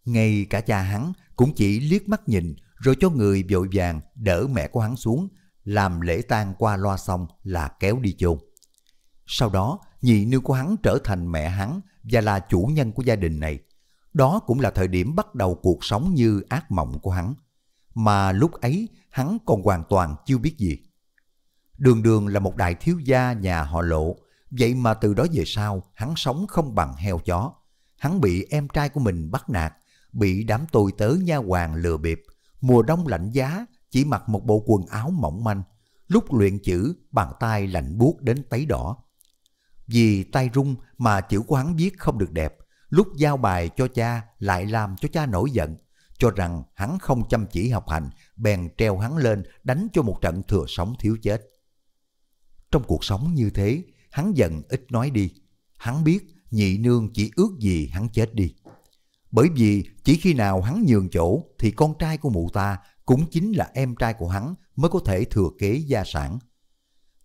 Ngay cả cha hắn cũng chỉ liếc mắt nhìn rồi cho người vội vàng đỡ mẹ của hắn xuống làm lễ tang qua loa xong là kéo đi chôn. Sau đó, nhị nương của hắn trở thành mẹ hắn và là chủ nhân của gia đình này. Đó cũng là thời điểm bắt đầu cuộc sống như ác mộng của hắn. Mà lúc ấy, hắn còn hoàn toàn chưa biết gì. Đường đường là một đại thiếu gia nhà họ lộ, vậy mà từ đó về sau, hắn sống không bằng heo chó. Hắn bị em trai của mình bắt nạt, bị đám tồi tớ nha hoàng lừa bịp, mùa đông lạnh giá chỉ mặc một bộ quần áo mỏng manh, lúc luyện chữ bàn tay lạnh buốt đến tấy đỏ. Vì tay rung mà chữ của hắn viết không được đẹp, lúc giao bài cho cha lại làm cho cha nổi giận, cho rằng hắn không chăm chỉ học hành, bèn treo hắn lên đánh cho một trận thừa sống thiếu chết. Trong cuộc sống như thế, hắn dần ít nói đi. Hắn biết nhị nương chỉ ước gì hắn chết đi. Bởi vì chỉ khi nào hắn nhường chỗ thì con trai của mụ ta cũng chính là em trai của hắn mới có thể thừa kế gia sản.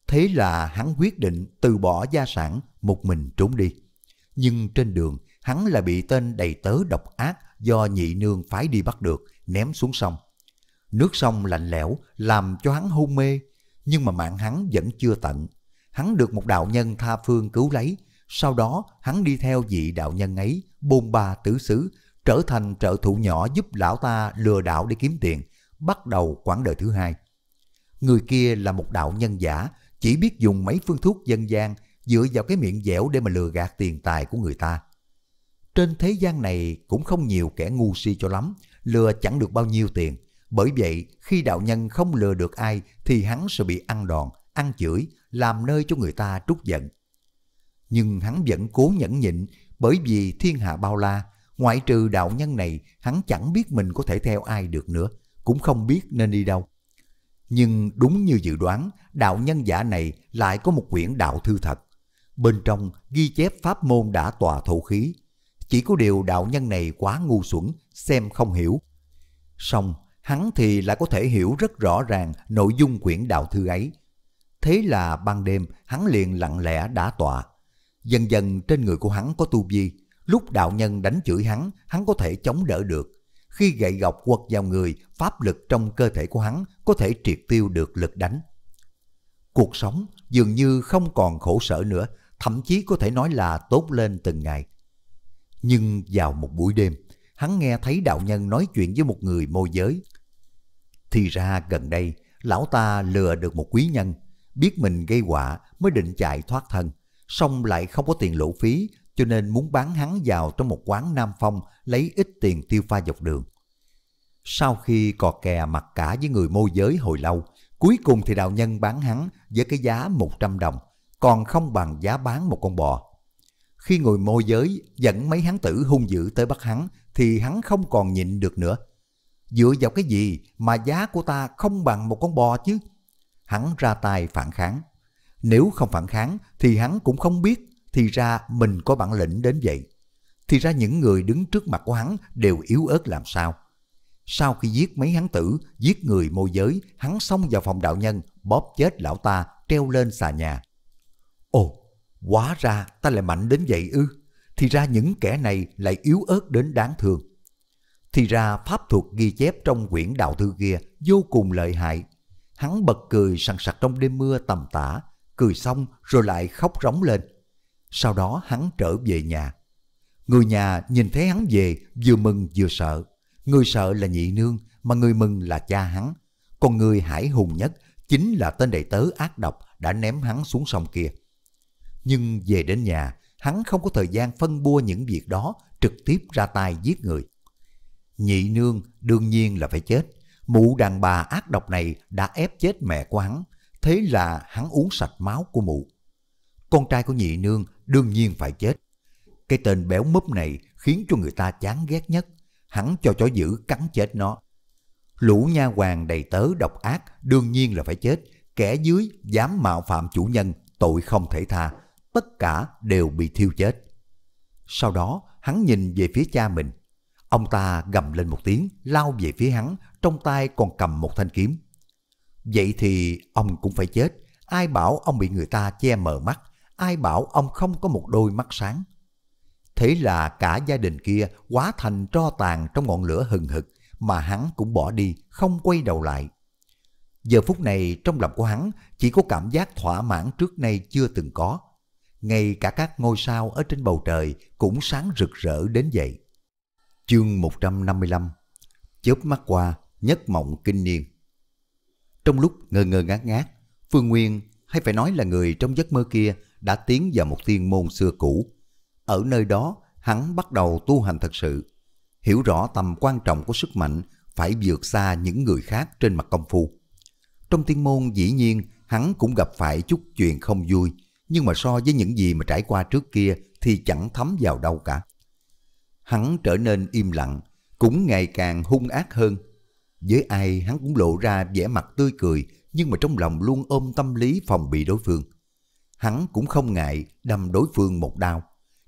Thế là hắn quyết định từ bỏ gia sản một mình trốn đi. Nhưng trên đường, hắn là bị tên đầy tớ độc ác do nhị nương phái đi bắt được, ném xuống sông. Nước sông lạnh lẽo làm cho hắn hôn mê, nhưng mà mạng hắn vẫn chưa tận. Hắn được một đạo nhân tha phương cứu lấy, sau đó hắn đi theo vị đạo nhân ấy, bôn ba tử xứ, trở thành trợ thủ nhỏ giúp lão ta lừa đảo để kiếm tiền, bắt đầu quãng đời thứ hai. Người kia là một đạo nhân giả, chỉ biết dùng mấy phương thuốc dân gian dựa vào cái miệng dẻo để mà lừa gạt tiền tài của người ta. Trên thế gian này cũng không nhiều kẻ ngu si cho lắm, lừa chẳng được bao nhiêu tiền. Bởi vậy, khi đạo nhân không lừa được ai thì hắn sẽ bị ăn đòn, ăn chửi, làm nơi cho người ta trút giận. Nhưng hắn vẫn cố nhẫn nhịn bởi vì thiên hạ bao la, ngoại trừ đạo nhân này hắn chẳng biết mình có thể theo ai được nữa cũng không biết nên đi đâu. Nhưng đúng như dự đoán, đạo nhân giả này lại có một quyển đạo thư thật. Bên trong ghi chép pháp môn đã tòa thổ khí. Chỉ có điều đạo nhân này quá ngu xuẩn, xem không hiểu. Xong, hắn thì lại có thể hiểu rất rõ ràng nội dung quyển đạo thư ấy. Thế là ban đêm hắn liền lặng lẽ đã tọa. Dần dần trên người của hắn có tu vi, lúc đạo nhân đánh chửi hắn, hắn có thể chống đỡ được. Khi gậy gọc quật vào người, pháp lực trong cơ thể của hắn có thể triệt tiêu được lực đánh. Cuộc sống dường như không còn khổ sở nữa, thậm chí có thể nói là tốt lên từng ngày. Nhưng vào một buổi đêm, hắn nghe thấy đạo nhân nói chuyện với một người môi giới. Thì ra gần đây, lão ta lừa được một quý nhân, biết mình gây họa mới định chạy thoát thân, xong lại không có tiền lộ phí cho nên muốn bán hắn vào trong một quán Nam Phong lấy ít tiền tiêu pha dọc đường. Sau khi cò kè mặc cả với người môi giới hồi lâu, cuối cùng thì đạo nhân bán hắn với cái giá 100 đồng, còn không bằng giá bán một con bò. Khi người môi giới dẫn mấy hắn tử hung dữ tới bắt hắn, thì hắn không còn nhịn được nữa. Dựa vào cái gì mà giá của ta không bằng một con bò chứ? Hắn ra tay phản kháng. Nếu không phản kháng thì hắn cũng không biết thì ra mình có bản lĩnh đến vậy. Thì ra những người đứng trước mặt của hắn đều yếu ớt làm sao. Sau khi giết mấy hắn tử, giết người môi giới, hắn xông vào phòng đạo nhân, bóp chết lão ta, treo lên xà nhà. Ồ, Quá ra ta lại mạnh đến vậy ư Thì ra những kẻ này lại yếu ớt đến đáng thương Thì ra pháp thuật ghi chép trong quyển đạo thư kia Vô cùng lợi hại Hắn bật cười sằng sặc trong đêm mưa tầm tã Cười xong rồi lại khóc rống lên sau đó hắn trở về nhà. Người nhà nhìn thấy hắn về vừa mừng vừa sợ. Người sợ là nhị nương, mà người mừng là cha hắn. Còn người hải hùng nhất chính là tên đầy tớ ác độc đã ném hắn xuống sông kia. Nhưng về đến nhà, hắn không có thời gian phân bua những việc đó trực tiếp ra tay giết người. Nhị nương đương nhiên là phải chết. Mụ đàn bà ác độc này đã ép chết mẹ của hắn. Thế là hắn uống sạch máu của mụ. Con trai của nhị nương đương nhiên phải chết. Cái tên béo múp này khiến cho người ta chán ghét nhất, hắn cho chó dữ cắn chết nó. Lũ nha hoàng đầy tớ độc ác đương nhiên là phải chết, kẻ dưới dám mạo phạm chủ nhân, tội không thể tha, tất cả đều bị thiêu chết. Sau đó, hắn nhìn về phía cha mình. Ông ta gầm lên một tiếng, lao về phía hắn, trong tay còn cầm một thanh kiếm. Vậy thì ông cũng phải chết, ai bảo ông bị người ta che mờ mắt, ai bảo ông không có một đôi mắt sáng. Thế là cả gia đình kia quá thành tro tàn trong ngọn lửa hừng hực mà hắn cũng bỏ đi, không quay đầu lại. Giờ phút này trong lòng của hắn chỉ có cảm giác thỏa mãn trước nay chưa từng có. Ngay cả các ngôi sao ở trên bầu trời cũng sáng rực rỡ đến vậy. Chương 155 Chớp mắt qua, nhất mộng kinh niên. Trong lúc ngơ ngơ ngác ngác, Phương Nguyên hay phải nói là người trong giấc mơ kia đã tiến vào một thiên môn xưa cũ. Ở nơi đó, hắn bắt đầu tu hành thật sự. Hiểu rõ tầm quan trọng của sức mạnh phải vượt xa những người khác trên mặt công phu. Trong thiên môn dĩ nhiên, hắn cũng gặp phải chút chuyện không vui, nhưng mà so với những gì mà trải qua trước kia thì chẳng thấm vào đâu cả. Hắn trở nên im lặng, cũng ngày càng hung ác hơn. Với ai hắn cũng lộ ra vẻ mặt tươi cười, nhưng mà trong lòng luôn ôm tâm lý phòng bị đối phương hắn cũng không ngại đâm đối phương một đao.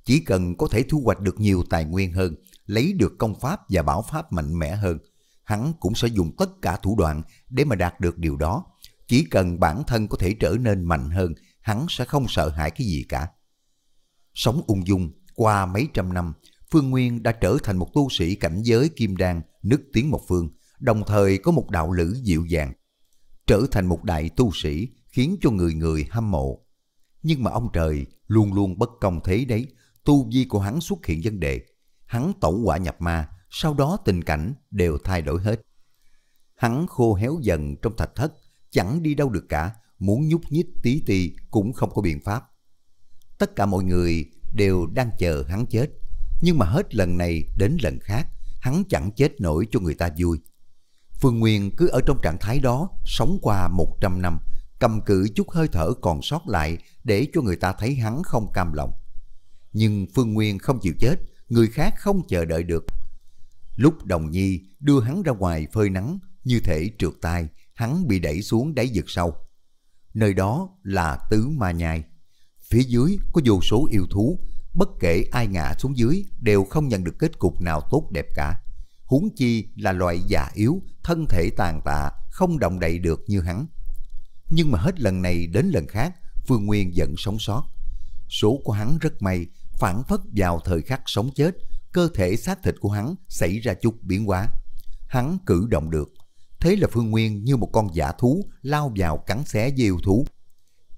Chỉ cần có thể thu hoạch được nhiều tài nguyên hơn, lấy được công pháp và bảo pháp mạnh mẽ hơn, hắn cũng sẽ dùng tất cả thủ đoạn để mà đạt được điều đó. Chỉ cần bản thân có thể trở nên mạnh hơn, hắn sẽ không sợ hãi cái gì cả. Sống ung dung, qua mấy trăm năm, Phương Nguyên đã trở thành một tu sĩ cảnh giới kim đan, nức tiếng một phương, đồng thời có một đạo lữ dịu dàng. Trở thành một đại tu sĩ khiến cho người người hâm mộ. Nhưng mà ông trời luôn luôn bất công thế đấy, tu vi của hắn xuất hiện vấn đề. Hắn tẩu quả nhập ma, sau đó tình cảnh đều thay đổi hết. Hắn khô héo dần trong thạch thất, chẳng đi đâu được cả, muốn nhúc nhích tí tì cũng không có biện pháp. Tất cả mọi người đều đang chờ hắn chết, nhưng mà hết lần này đến lần khác, hắn chẳng chết nổi cho người ta vui. Phương Nguyên cứ ở trong trạng thái đó, sống qua 100 năm, cầm cự chút hơi thở còn sót lại để cho người ta thấy hắn không cam lòng. Nhưng Phương Nguyên không chịu chết, người khác không chờ đợi được. Lúc Đồng Nhi đưa hắn ra ngoài phơi nắng, như thể trượt tay, hắn bị đẩy xuống đáy vực sâu. Nơi đó là Tứ Ma Nhai. Phía dưới có vô số yêu thú, bất kể ai ngã xuống dưới đều không nhận được kết cục nào tốt đẹp cả. Huống chi là loại già yếu, thân thể tàn tạ, không động đậy được như hắn nhưng mà hết lần này đến lần khác, Phương Nguyên vẫn sống sót. Số của hắn rất may, phản phất vào thời khắc sống chết, cơ thể xác thịt của hắn xảy ra chút biến hóa. Hắn cử động được, thế là Phương Nguyên như một con giả thú lao vào cắn xé với yêu thú.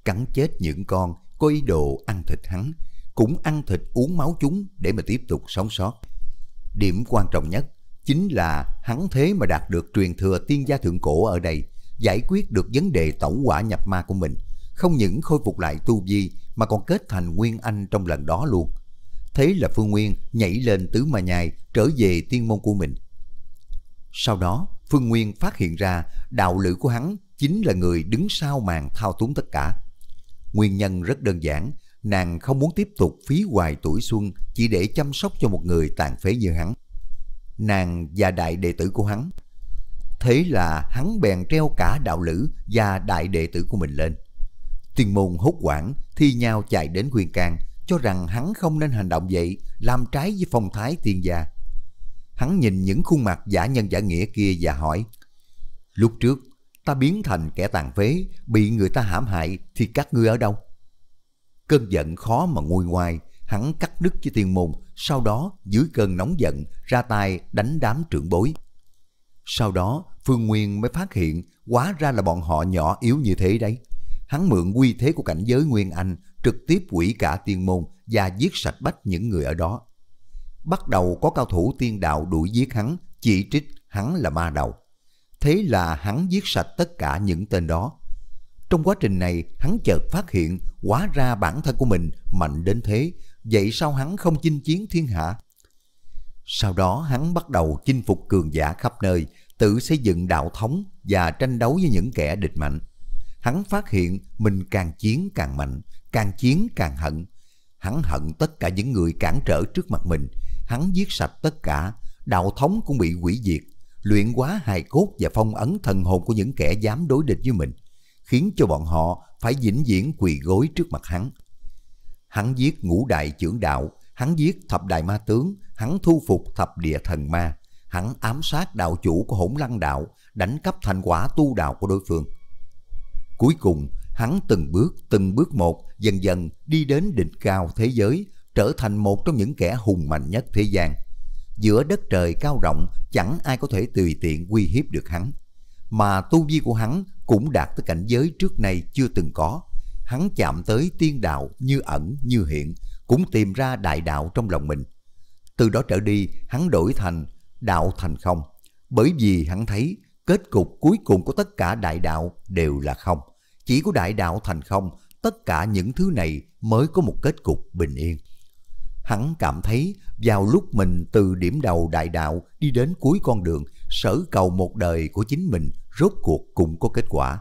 Cắn chết những con có ý đồ ăn thịt hắn, cũng ăn thịt uống máu chúng để mà tiếp tục sống sót. Điểm quan trọng nhất chính là hắn thế mà đạt được truyền thừa tiên gia thượng cổ ở đây, giải quyết được vấn đề tẩu quả nhập ma của mình, không những khôi phục lại tu vi mà còn kết thành Nguyên Anh trong lần đó luôn. Thế là Phương Nguyên nhảy lên tứ mà nhai trở về tiên môn của mình. Sau đó, Phương Nguyên phát hiện ra đạo lữ của hắn chính là người đứng sau màn thao túng tất cả. Nguyên nhân rất đơn giản, nàng không muốn tiếp tục phí hoài tuổi xuân chỉ để chăm sóc cho một người tàn phế như hắn. Nàng và đại đệ tử của hắn Thế là hắn bèn treo cả đạo lữ và đại đệ tử của mình lên. Tiên môn hốt quảng thi nhau chạy đến khuyên can cho rằng hắn không nên hành động vậy làm trái với phong thái tiên gia. Hắn nhìn những khuôn mặt giả nhân giả nghĩa kia và hỏi Lúc trước ta biến thành kẻ tàn phế bị người ta hãm hại thì các ngươi ở đâu? Cơn giận khó mà nguôi ngoai hắn cắt đứt với tiên môn sau đó dưới cơn nóng giận ra tay đánh đám trưởng bối sau đó, Phương Nguyên mới phát hiện quá ra là bọn họ nhỏ yếu như thế đấy. Hắn mượn quy thế của cảnh giới Nguyên Anh trực tiếp quỷ cả tiên môn và giết sạch bách những người ở đó. Bắt đầu có cao thủ tiên đạo đuổi giết hắn, chỉ trích hắn là ma đầu. Thế là hắn giết sạch tất cả những tên đó. Trong quá trình này, hắn chợt phát hiện quá ra bản thân của mình mạnh đến thế, vậy sao hắn không chinh chiến thiên hạ? Sau đó hắn bắt đầu chinh phục cường giả khắp nơi, tự xây dựng đạo thống và tranh đấu với những kẻ địch mạnh. Hắn phát hiện mình càng chiến càng mạnh, càng chiến càng hận. Hắn hận tất cả những người cản trở trước mặt mình, hắn giết sạch tất cả, đạo thống cũng bị hủy diệt, luyện hóa hài cốt và phong ấn thần hồn của những kẻ dám đối địch với mình, khiến cho bọn họ phải vĩnh viễn quỳ gối trước mặt hắn. Hắn giết ngũ đại trưởng đạo, hắn giết thập đại ma tướng, hắn thu phục thập địa thần ma, hắn ám sát đạo chủ của hỗn lăng đạo, đánh cắp thành quả tu đạo của đối phương. Cuối cùng, hắn từng bước từng bước một dần dần đi đến đỉnh cao thế giới, trở thành một trong những kẻ hùng mạnh nhất thế gian. Giữa đất trời cao rộng, chẳng ai có thể tùy tiện uy hiếp được hắn. Mà tu vi của hắn cũng đạt tới cảnh giới trước nay chưa từng có. Hắn chạm tới tiên đạo như ẩn như hiện, cũng tìm ra đại đạo trong lòng mình. Từ đó trở đi, hắn đổi thành đạo thành không. Bởi vì hắn thấy kết cục cuối cùng của tất cả đại đạo đều là không. Chỉ có đại đạo thành không, tất cả những thứ này mới có một kết cục bình yên. Hắn cảm thấy vào lúc mình từ điểm đầu đại đạo đi đến cuối con đường, sở cầu một đời của chính mình rốt cuộc cũng có kết quả.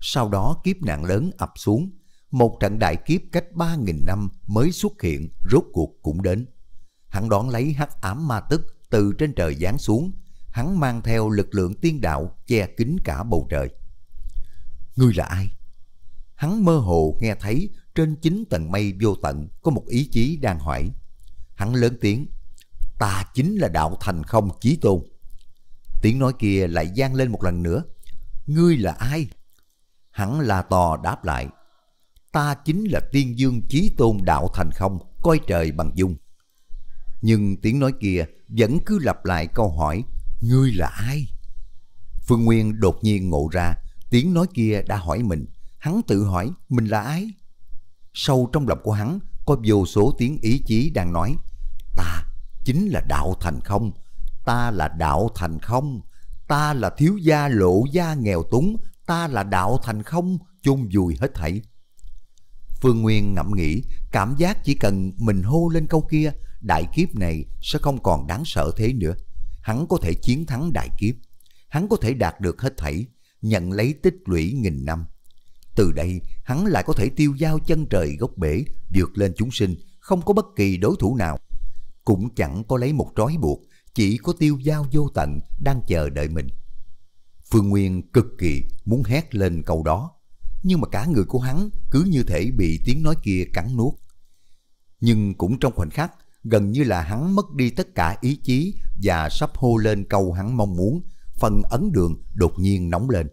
Sau đó kiếp nạn lớn ập xuống, một trận đại kiếp cách 3.000 năm mới xuất hiện rốt cuộc cũng đến. Hắn đón lấy hắc ám ma tức từ trên trời giáng xuống, hắn mang theo lực lượng tiên đạo che kín cả bầu trời. Ngươi là ai? Hắn mơ hồ nghe thấy trên chín tầng mây vô tận có một ý chí đang hỏi. Hắn lớn tiếng, ta chính là đạo thành không chí tôn. Tiếng nói kia lại gian lên một lần nữa. Ngươi là ai? Hắn là tò đáp lại. Ta chính là tiên dương chí tôn đạo thành không, coi trời bằng dung. Nhưng tiếng nói kia vẫn cứ lặp lại câu hỏi Ngươi là ai? Phương Nguyên đột nhiên ngộ ra tiếng nói kia đã hỏi mình Hắn tự hỏi mình là ai? Sâu trong lòng của hắn có vô số tiếng ý chí đang nói Ta chính là đạo thành không Ta là đạo thành không Ta là thiếu gia lộ gia nghèo túng Ta là đạo thành không chung vùi hết thảy Phương Nguyên ngẫm nghĩ cảm giác chỉ cần mình hô lên câu kia đại kiếp này sẽ không còn đáng sợ thế nữa. Hắn có thể chiến thắng đại kiếp. Hắn có thể đạt được hết thảy, nhận lấy tích lũy nghìn năm. Từ đây, hắn lại có thể tiêu giao chân trời gốc bể, vượt lên chúng sinh, không có bất kỳ đối thủ nào. Cũng chẳng có lấy một trói buộc, chỉ có tiêu giao vô tận đang chờ đợi mình. Phương Nguyên cực kỳ muốn hét lên câu đó, nhưng mà cả người của hắn cứ như thể bị tiếng nói kia cắn nuốt. Nhưng cũng trong khoảnh khắc, gần như là hắn mất đi tất cả ý chí và sắp hô lên câu hắn mong muốn, phần ấn đường đột nhiên nóng lên.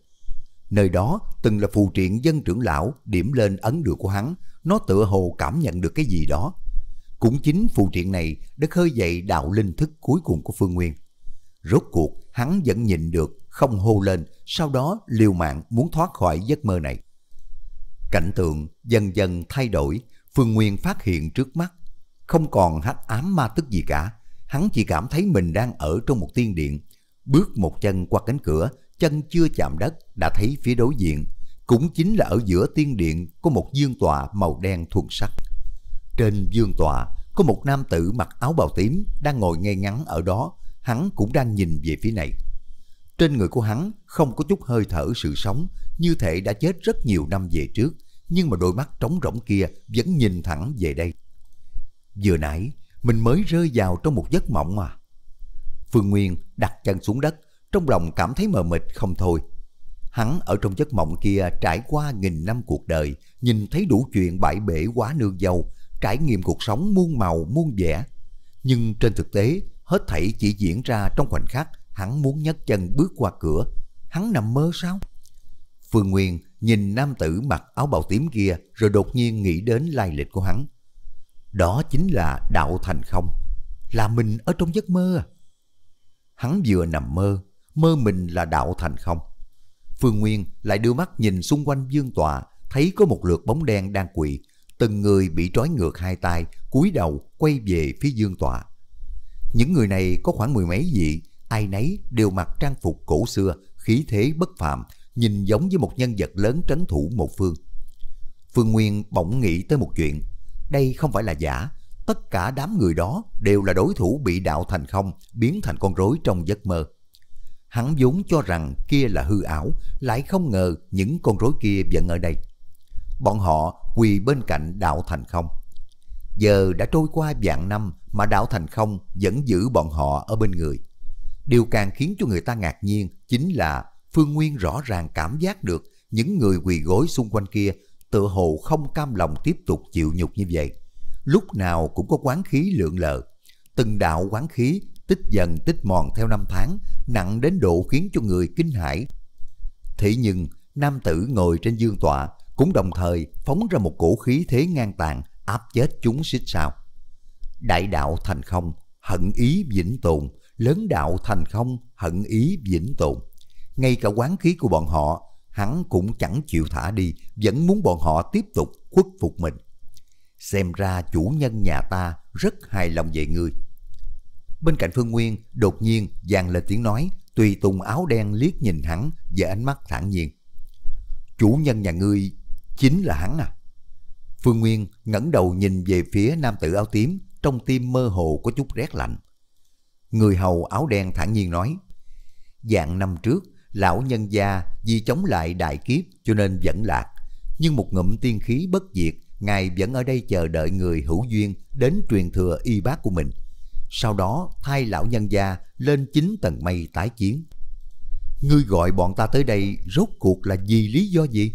Nơi đó từng là phù triện dân trưởng lão điểm lên ấn đường của hắn, nó tựa hồ cảm nhận được cái gì đó. Cũng chính phù triện này đã khơi dậy đạo linh thức cuối cùng của Phương Nguyên. Rốt cuộc hắn vẫn nhịn được, không hô lên, sau đó liều mạng muốn thoát khỏi giấc mơ này. Cảnh tượng dần dần thay đổi, Phương Nguyên phát hiện trước mắt không còn hắc ám ma tức gì cả. Hắn chỉ cảm thấy mình đang ở trong một tiên điện. Bước một chân qua cánh cửa, chân chưa chạm đất đã thấy phía đối diện. Cũng chính là ở giữa tiên điện có một dương tòa màu đen thuần sắc. Trên dương tòa có một nam tử mặc áo bào tím đang ngồi ngay ngắn ở đó. Hắn cũng đang nhìn về phía này. Trên người của hắn không có chút hơi thở sự sống, như thể đã chết rất nhiều năm về trước, nhưng mà đôi mắt trống rỗng kia vẫn nhìn thẳng về đây. Vừa nãy, mình mới rơi vào trong một giấc mộng mà. Phương Nguyên đặt chân xuống đất, trong lòng cảm thấy mờ mịt không thôi. Hắn ở trong giấc mộng kia trải qua nghìn năm cuộc đời, nhìn thấy đủ chuyện bãi bể quá nương dâu, trải nghiệm cuộc sống muôn màu muôn vẻ. Nhưng trên thực tế, hết thảy chỉ diễn ra trong khoảnh khắc hắn muốn nhấc chân bước qua cửa. Hắn nằm mơ sao? Phương Nguyên nhìn nam tử mặc áo bào tím kia rồi đột nhiên nghĩ đến lai lịch của hắn. Đó chính là đạo thành không, là mình ở trong giấc mơ Hắn vừa nằm mơ, mơ mình là đạo thành không. Phương Nguyên lại đưa mắt nhìn xung quanh dương tọa, thấy có một lượt bóng đen đang quỳ, từng người bị trói ngược hai tay, cúi đầu quay về phía dương tọa. Những người này có khoảng mười mấy vị, ai nấy đều mặc trang phục cổ xưa, khí thế bất phàm, nhìn giống như một nhân vật lớn trấn thủ một phương. Phương Nguyên bỗng nghĩ tới một chuyện, đây không phải là giả. Tất cả đám người đó đều là đối thủ bị đạo thành không, biến thành con rối trong giấc mơ. Hắn vốn cho rằng kia là hư ảo, lại không ngờ những con rối kia vẫn ở đây. Bọn họ quỳ bên cạnh đạo thành không. Giờ đã trôi qua vạn năm mà đạo thành không vẫn giữ bọn họ ở bên người. Điều càng khiến cho người ta ngạc nhiên chính là Phương Nguyên rõ ràng cảm giác được những người quỳ gối xung quanh kia tựa hồ không cam lòng tiếp tục chịu nhục như vậy. Lúc nào cũng có quán khí lượng lờ. Từng đạo quán khí tích dần tích mòn theo năm tháng, nặng đến độ khiến cho người kinh hãi. Thế nhưng, nam tử ngồi trên dương tọa cũng đồng thời phóng ra một cổ khí thế ngang tàn áp chết chúng xích sao. Đại đạo thành không, hận ý vĩnh tồn, lớn đạo thành không, hận ý vĩnh tồn. Ngay cả quán khí của bọn họ hắn cũng chẳng chịu thả đi, vẫn muốn bọn họ tiếp tục khuất phục mình. Xem ra chủ nhân nhà ta rất hài lòng về ngươi. Bên cạnh Phương Nguyên, đột nhiên vang lên tiếng nói, tùy tùng áo đen liếc nhìn hắn với ánh mắt thản nhiên. Chủ nhân nhà ngươi chính là hắn à? Phương Nguyên ngẩng đầu nhìn về phía nam tử áo tím, trong tim mơ hồ có chút rét lạnh. Người hầu áo đen thản nhiên nói, dạng năm trước lão nhân gia vì chống lại đại kiếp cho nên vẫn lạc. Nhưng một ngụm tiên khí bất diệt, Ngài vẫn ở đây chờ đợi người hữu duyên đến truyền thừa y bác của mình. Sau đó thay lão nhân gia lên chính tầng mây tái chiến. Ngươi gọi bọn ta tới đây rốt cuộc là vì lý do gì?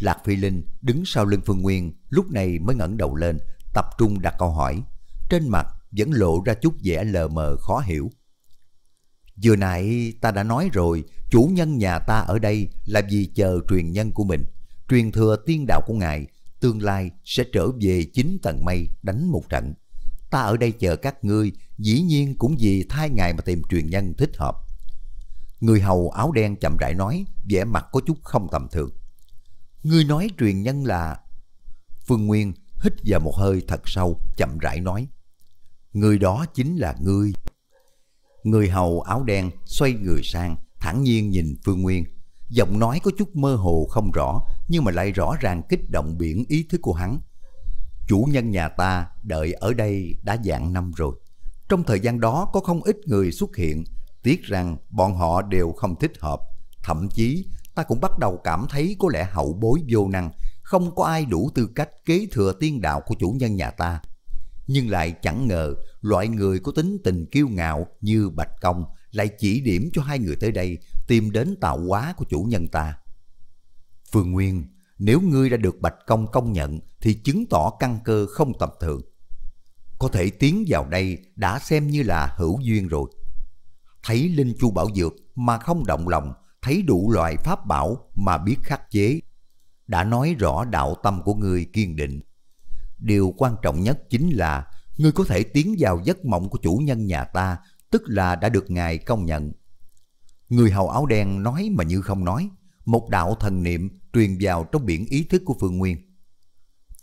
Lạc Phi Linh đứng sau lưng Phương Nguyên lúc này mới ngẩng đầu lên, tập trung đặt câu hỏi. Trên mặt vẫn lộ ra chút vẻ lờ mờ khó hiểu. Vừa nãy ta đã nói rồi, chủ nhân nhà ta ở đây là vì chờ truyền nhân của mình. Truyền thừa tiên đạo của ngài, tương lai sẽ trở về chính tầng mây đánh một trận. Ta ở đây chờ các ngươi, dĩ nhiên cũng vì thai ngài mà tìm truyền nhân thích hợp. Người hầu áo đen chậm rãi nói, vẻ mặt có chút không tầm thường. Ngươi nói truyền nhân là... Phương Nguyên hít vào một hơi thật sâu, chậm rãi nói. Người đó chính là ngươi. Người hầu áo đen xoay người sang, thản nhiên nhìn Phương Nguyên. Giọng nói có chút mơ hồ không rõ, nhưng mà lại rõ ràng kích động biển ý thức của hắn. Chủ nhân nhà ta đợi ở đây đã dạng năm rồi. Trong thời gian đó có không ít người xuất hiện, tiếc rằng bọn họ đều không thích hợp. Thậm chí ta cũng bắt đầu cảm thấy có lẽ hậu bối vô năng, không có ai đủ tư cách kế thừa tiên đạo của chủ nhân nhà ta. Nhưng lại chẳng ngờ loại người có tính tình kiêu ngạo như Bạch Công lại chỉ điểm cho hai người tới đây tìm đến tạo hóa của chủ nhân ta. Phương Nguyên, nếu ngươi đã được Bạch Công công nhận thì chứng tỏ căn cơ không tầm thường. Có thể tiến vào đây đã xem như là hữu duyên rồi. Thấy Linh Chu Bảo Dược mà không động lòng, thấy đủ loại pháp bảo mà biết khắc chế. Đã nói rõ đạo tâm của ngươi kiên định. Điều quan trọng nhất chính là ngươi có thể tiến vào giấc mộng của chủ nhân nhà ta, tức là đã được ngài công nhận. Người hầu áo đen nói mà như không nói, một đạo thần niệm truyền vào trong biển ý thức của Phương Nguyên.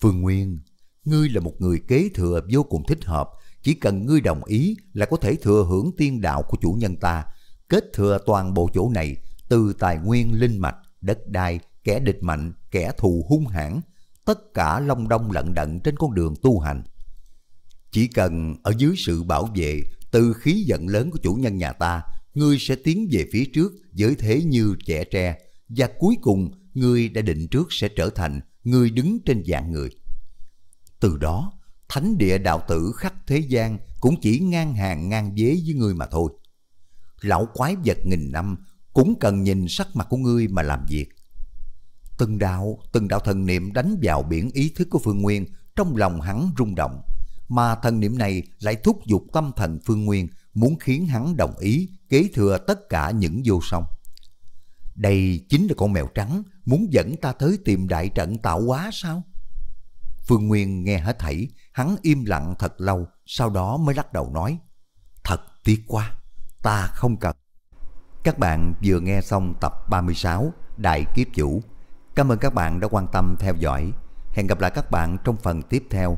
Phương Nguyên, ngươi là một người kế thừa vô cùng thích hợp, chỉ cần ngươi đồng ý là có thể thừa hưởng tiên đạo của chủ nhân ta, kết thừa toàn bộ chỗ này từ tài nguyên linh mạch, đất đai, kẻ địch mạnh, kẻ thù hung hãn, tất cả long đong lận đận trên con đường tu hành. Chỉ cần ở dưới sự bảo vệ từ khí giận lớn của chủ nhân nhà ta, ngươi sẽ tiến về phía trước với thế như trẻ tre, và cuối cùng ngươi đã định trước sẽ trở thành người đứng trên dạng người. Từ đó, thánh địa đạo tử khắp thế gian cũng chỉ ngang hàng ngang dế với ngươi mà thôi. Lão quái vật nghìn năm cũng cần nhìn sắc mặt của ngươi mà làm việc. Từng đạo, từng đạo thần niệm đánh vào biển ý thức của Phương Nguyên, trong lòng hắn rung động mà thần niệm này lại thúc giục tâm thần Phương Nguyên muốn khiến hắn đồng ý kế thừa tất cả những vô song. Đây chính là con mèo trắng muốn dẫn ta tới tìm đại trận tạo hóa sao? Phương Nguyên nghe hết thảy, hắn im lặng thật lâu, sau đó mới lắc đầu nói, thật tiếc quá, ta không cần. Các bạn vừa nghe xong tập 36 Đại Kiếp Chủ. Cảm ơn các bạn đã quan tâm theo dõi. Hẹn gặp lại các bạn trong phần tiếp theo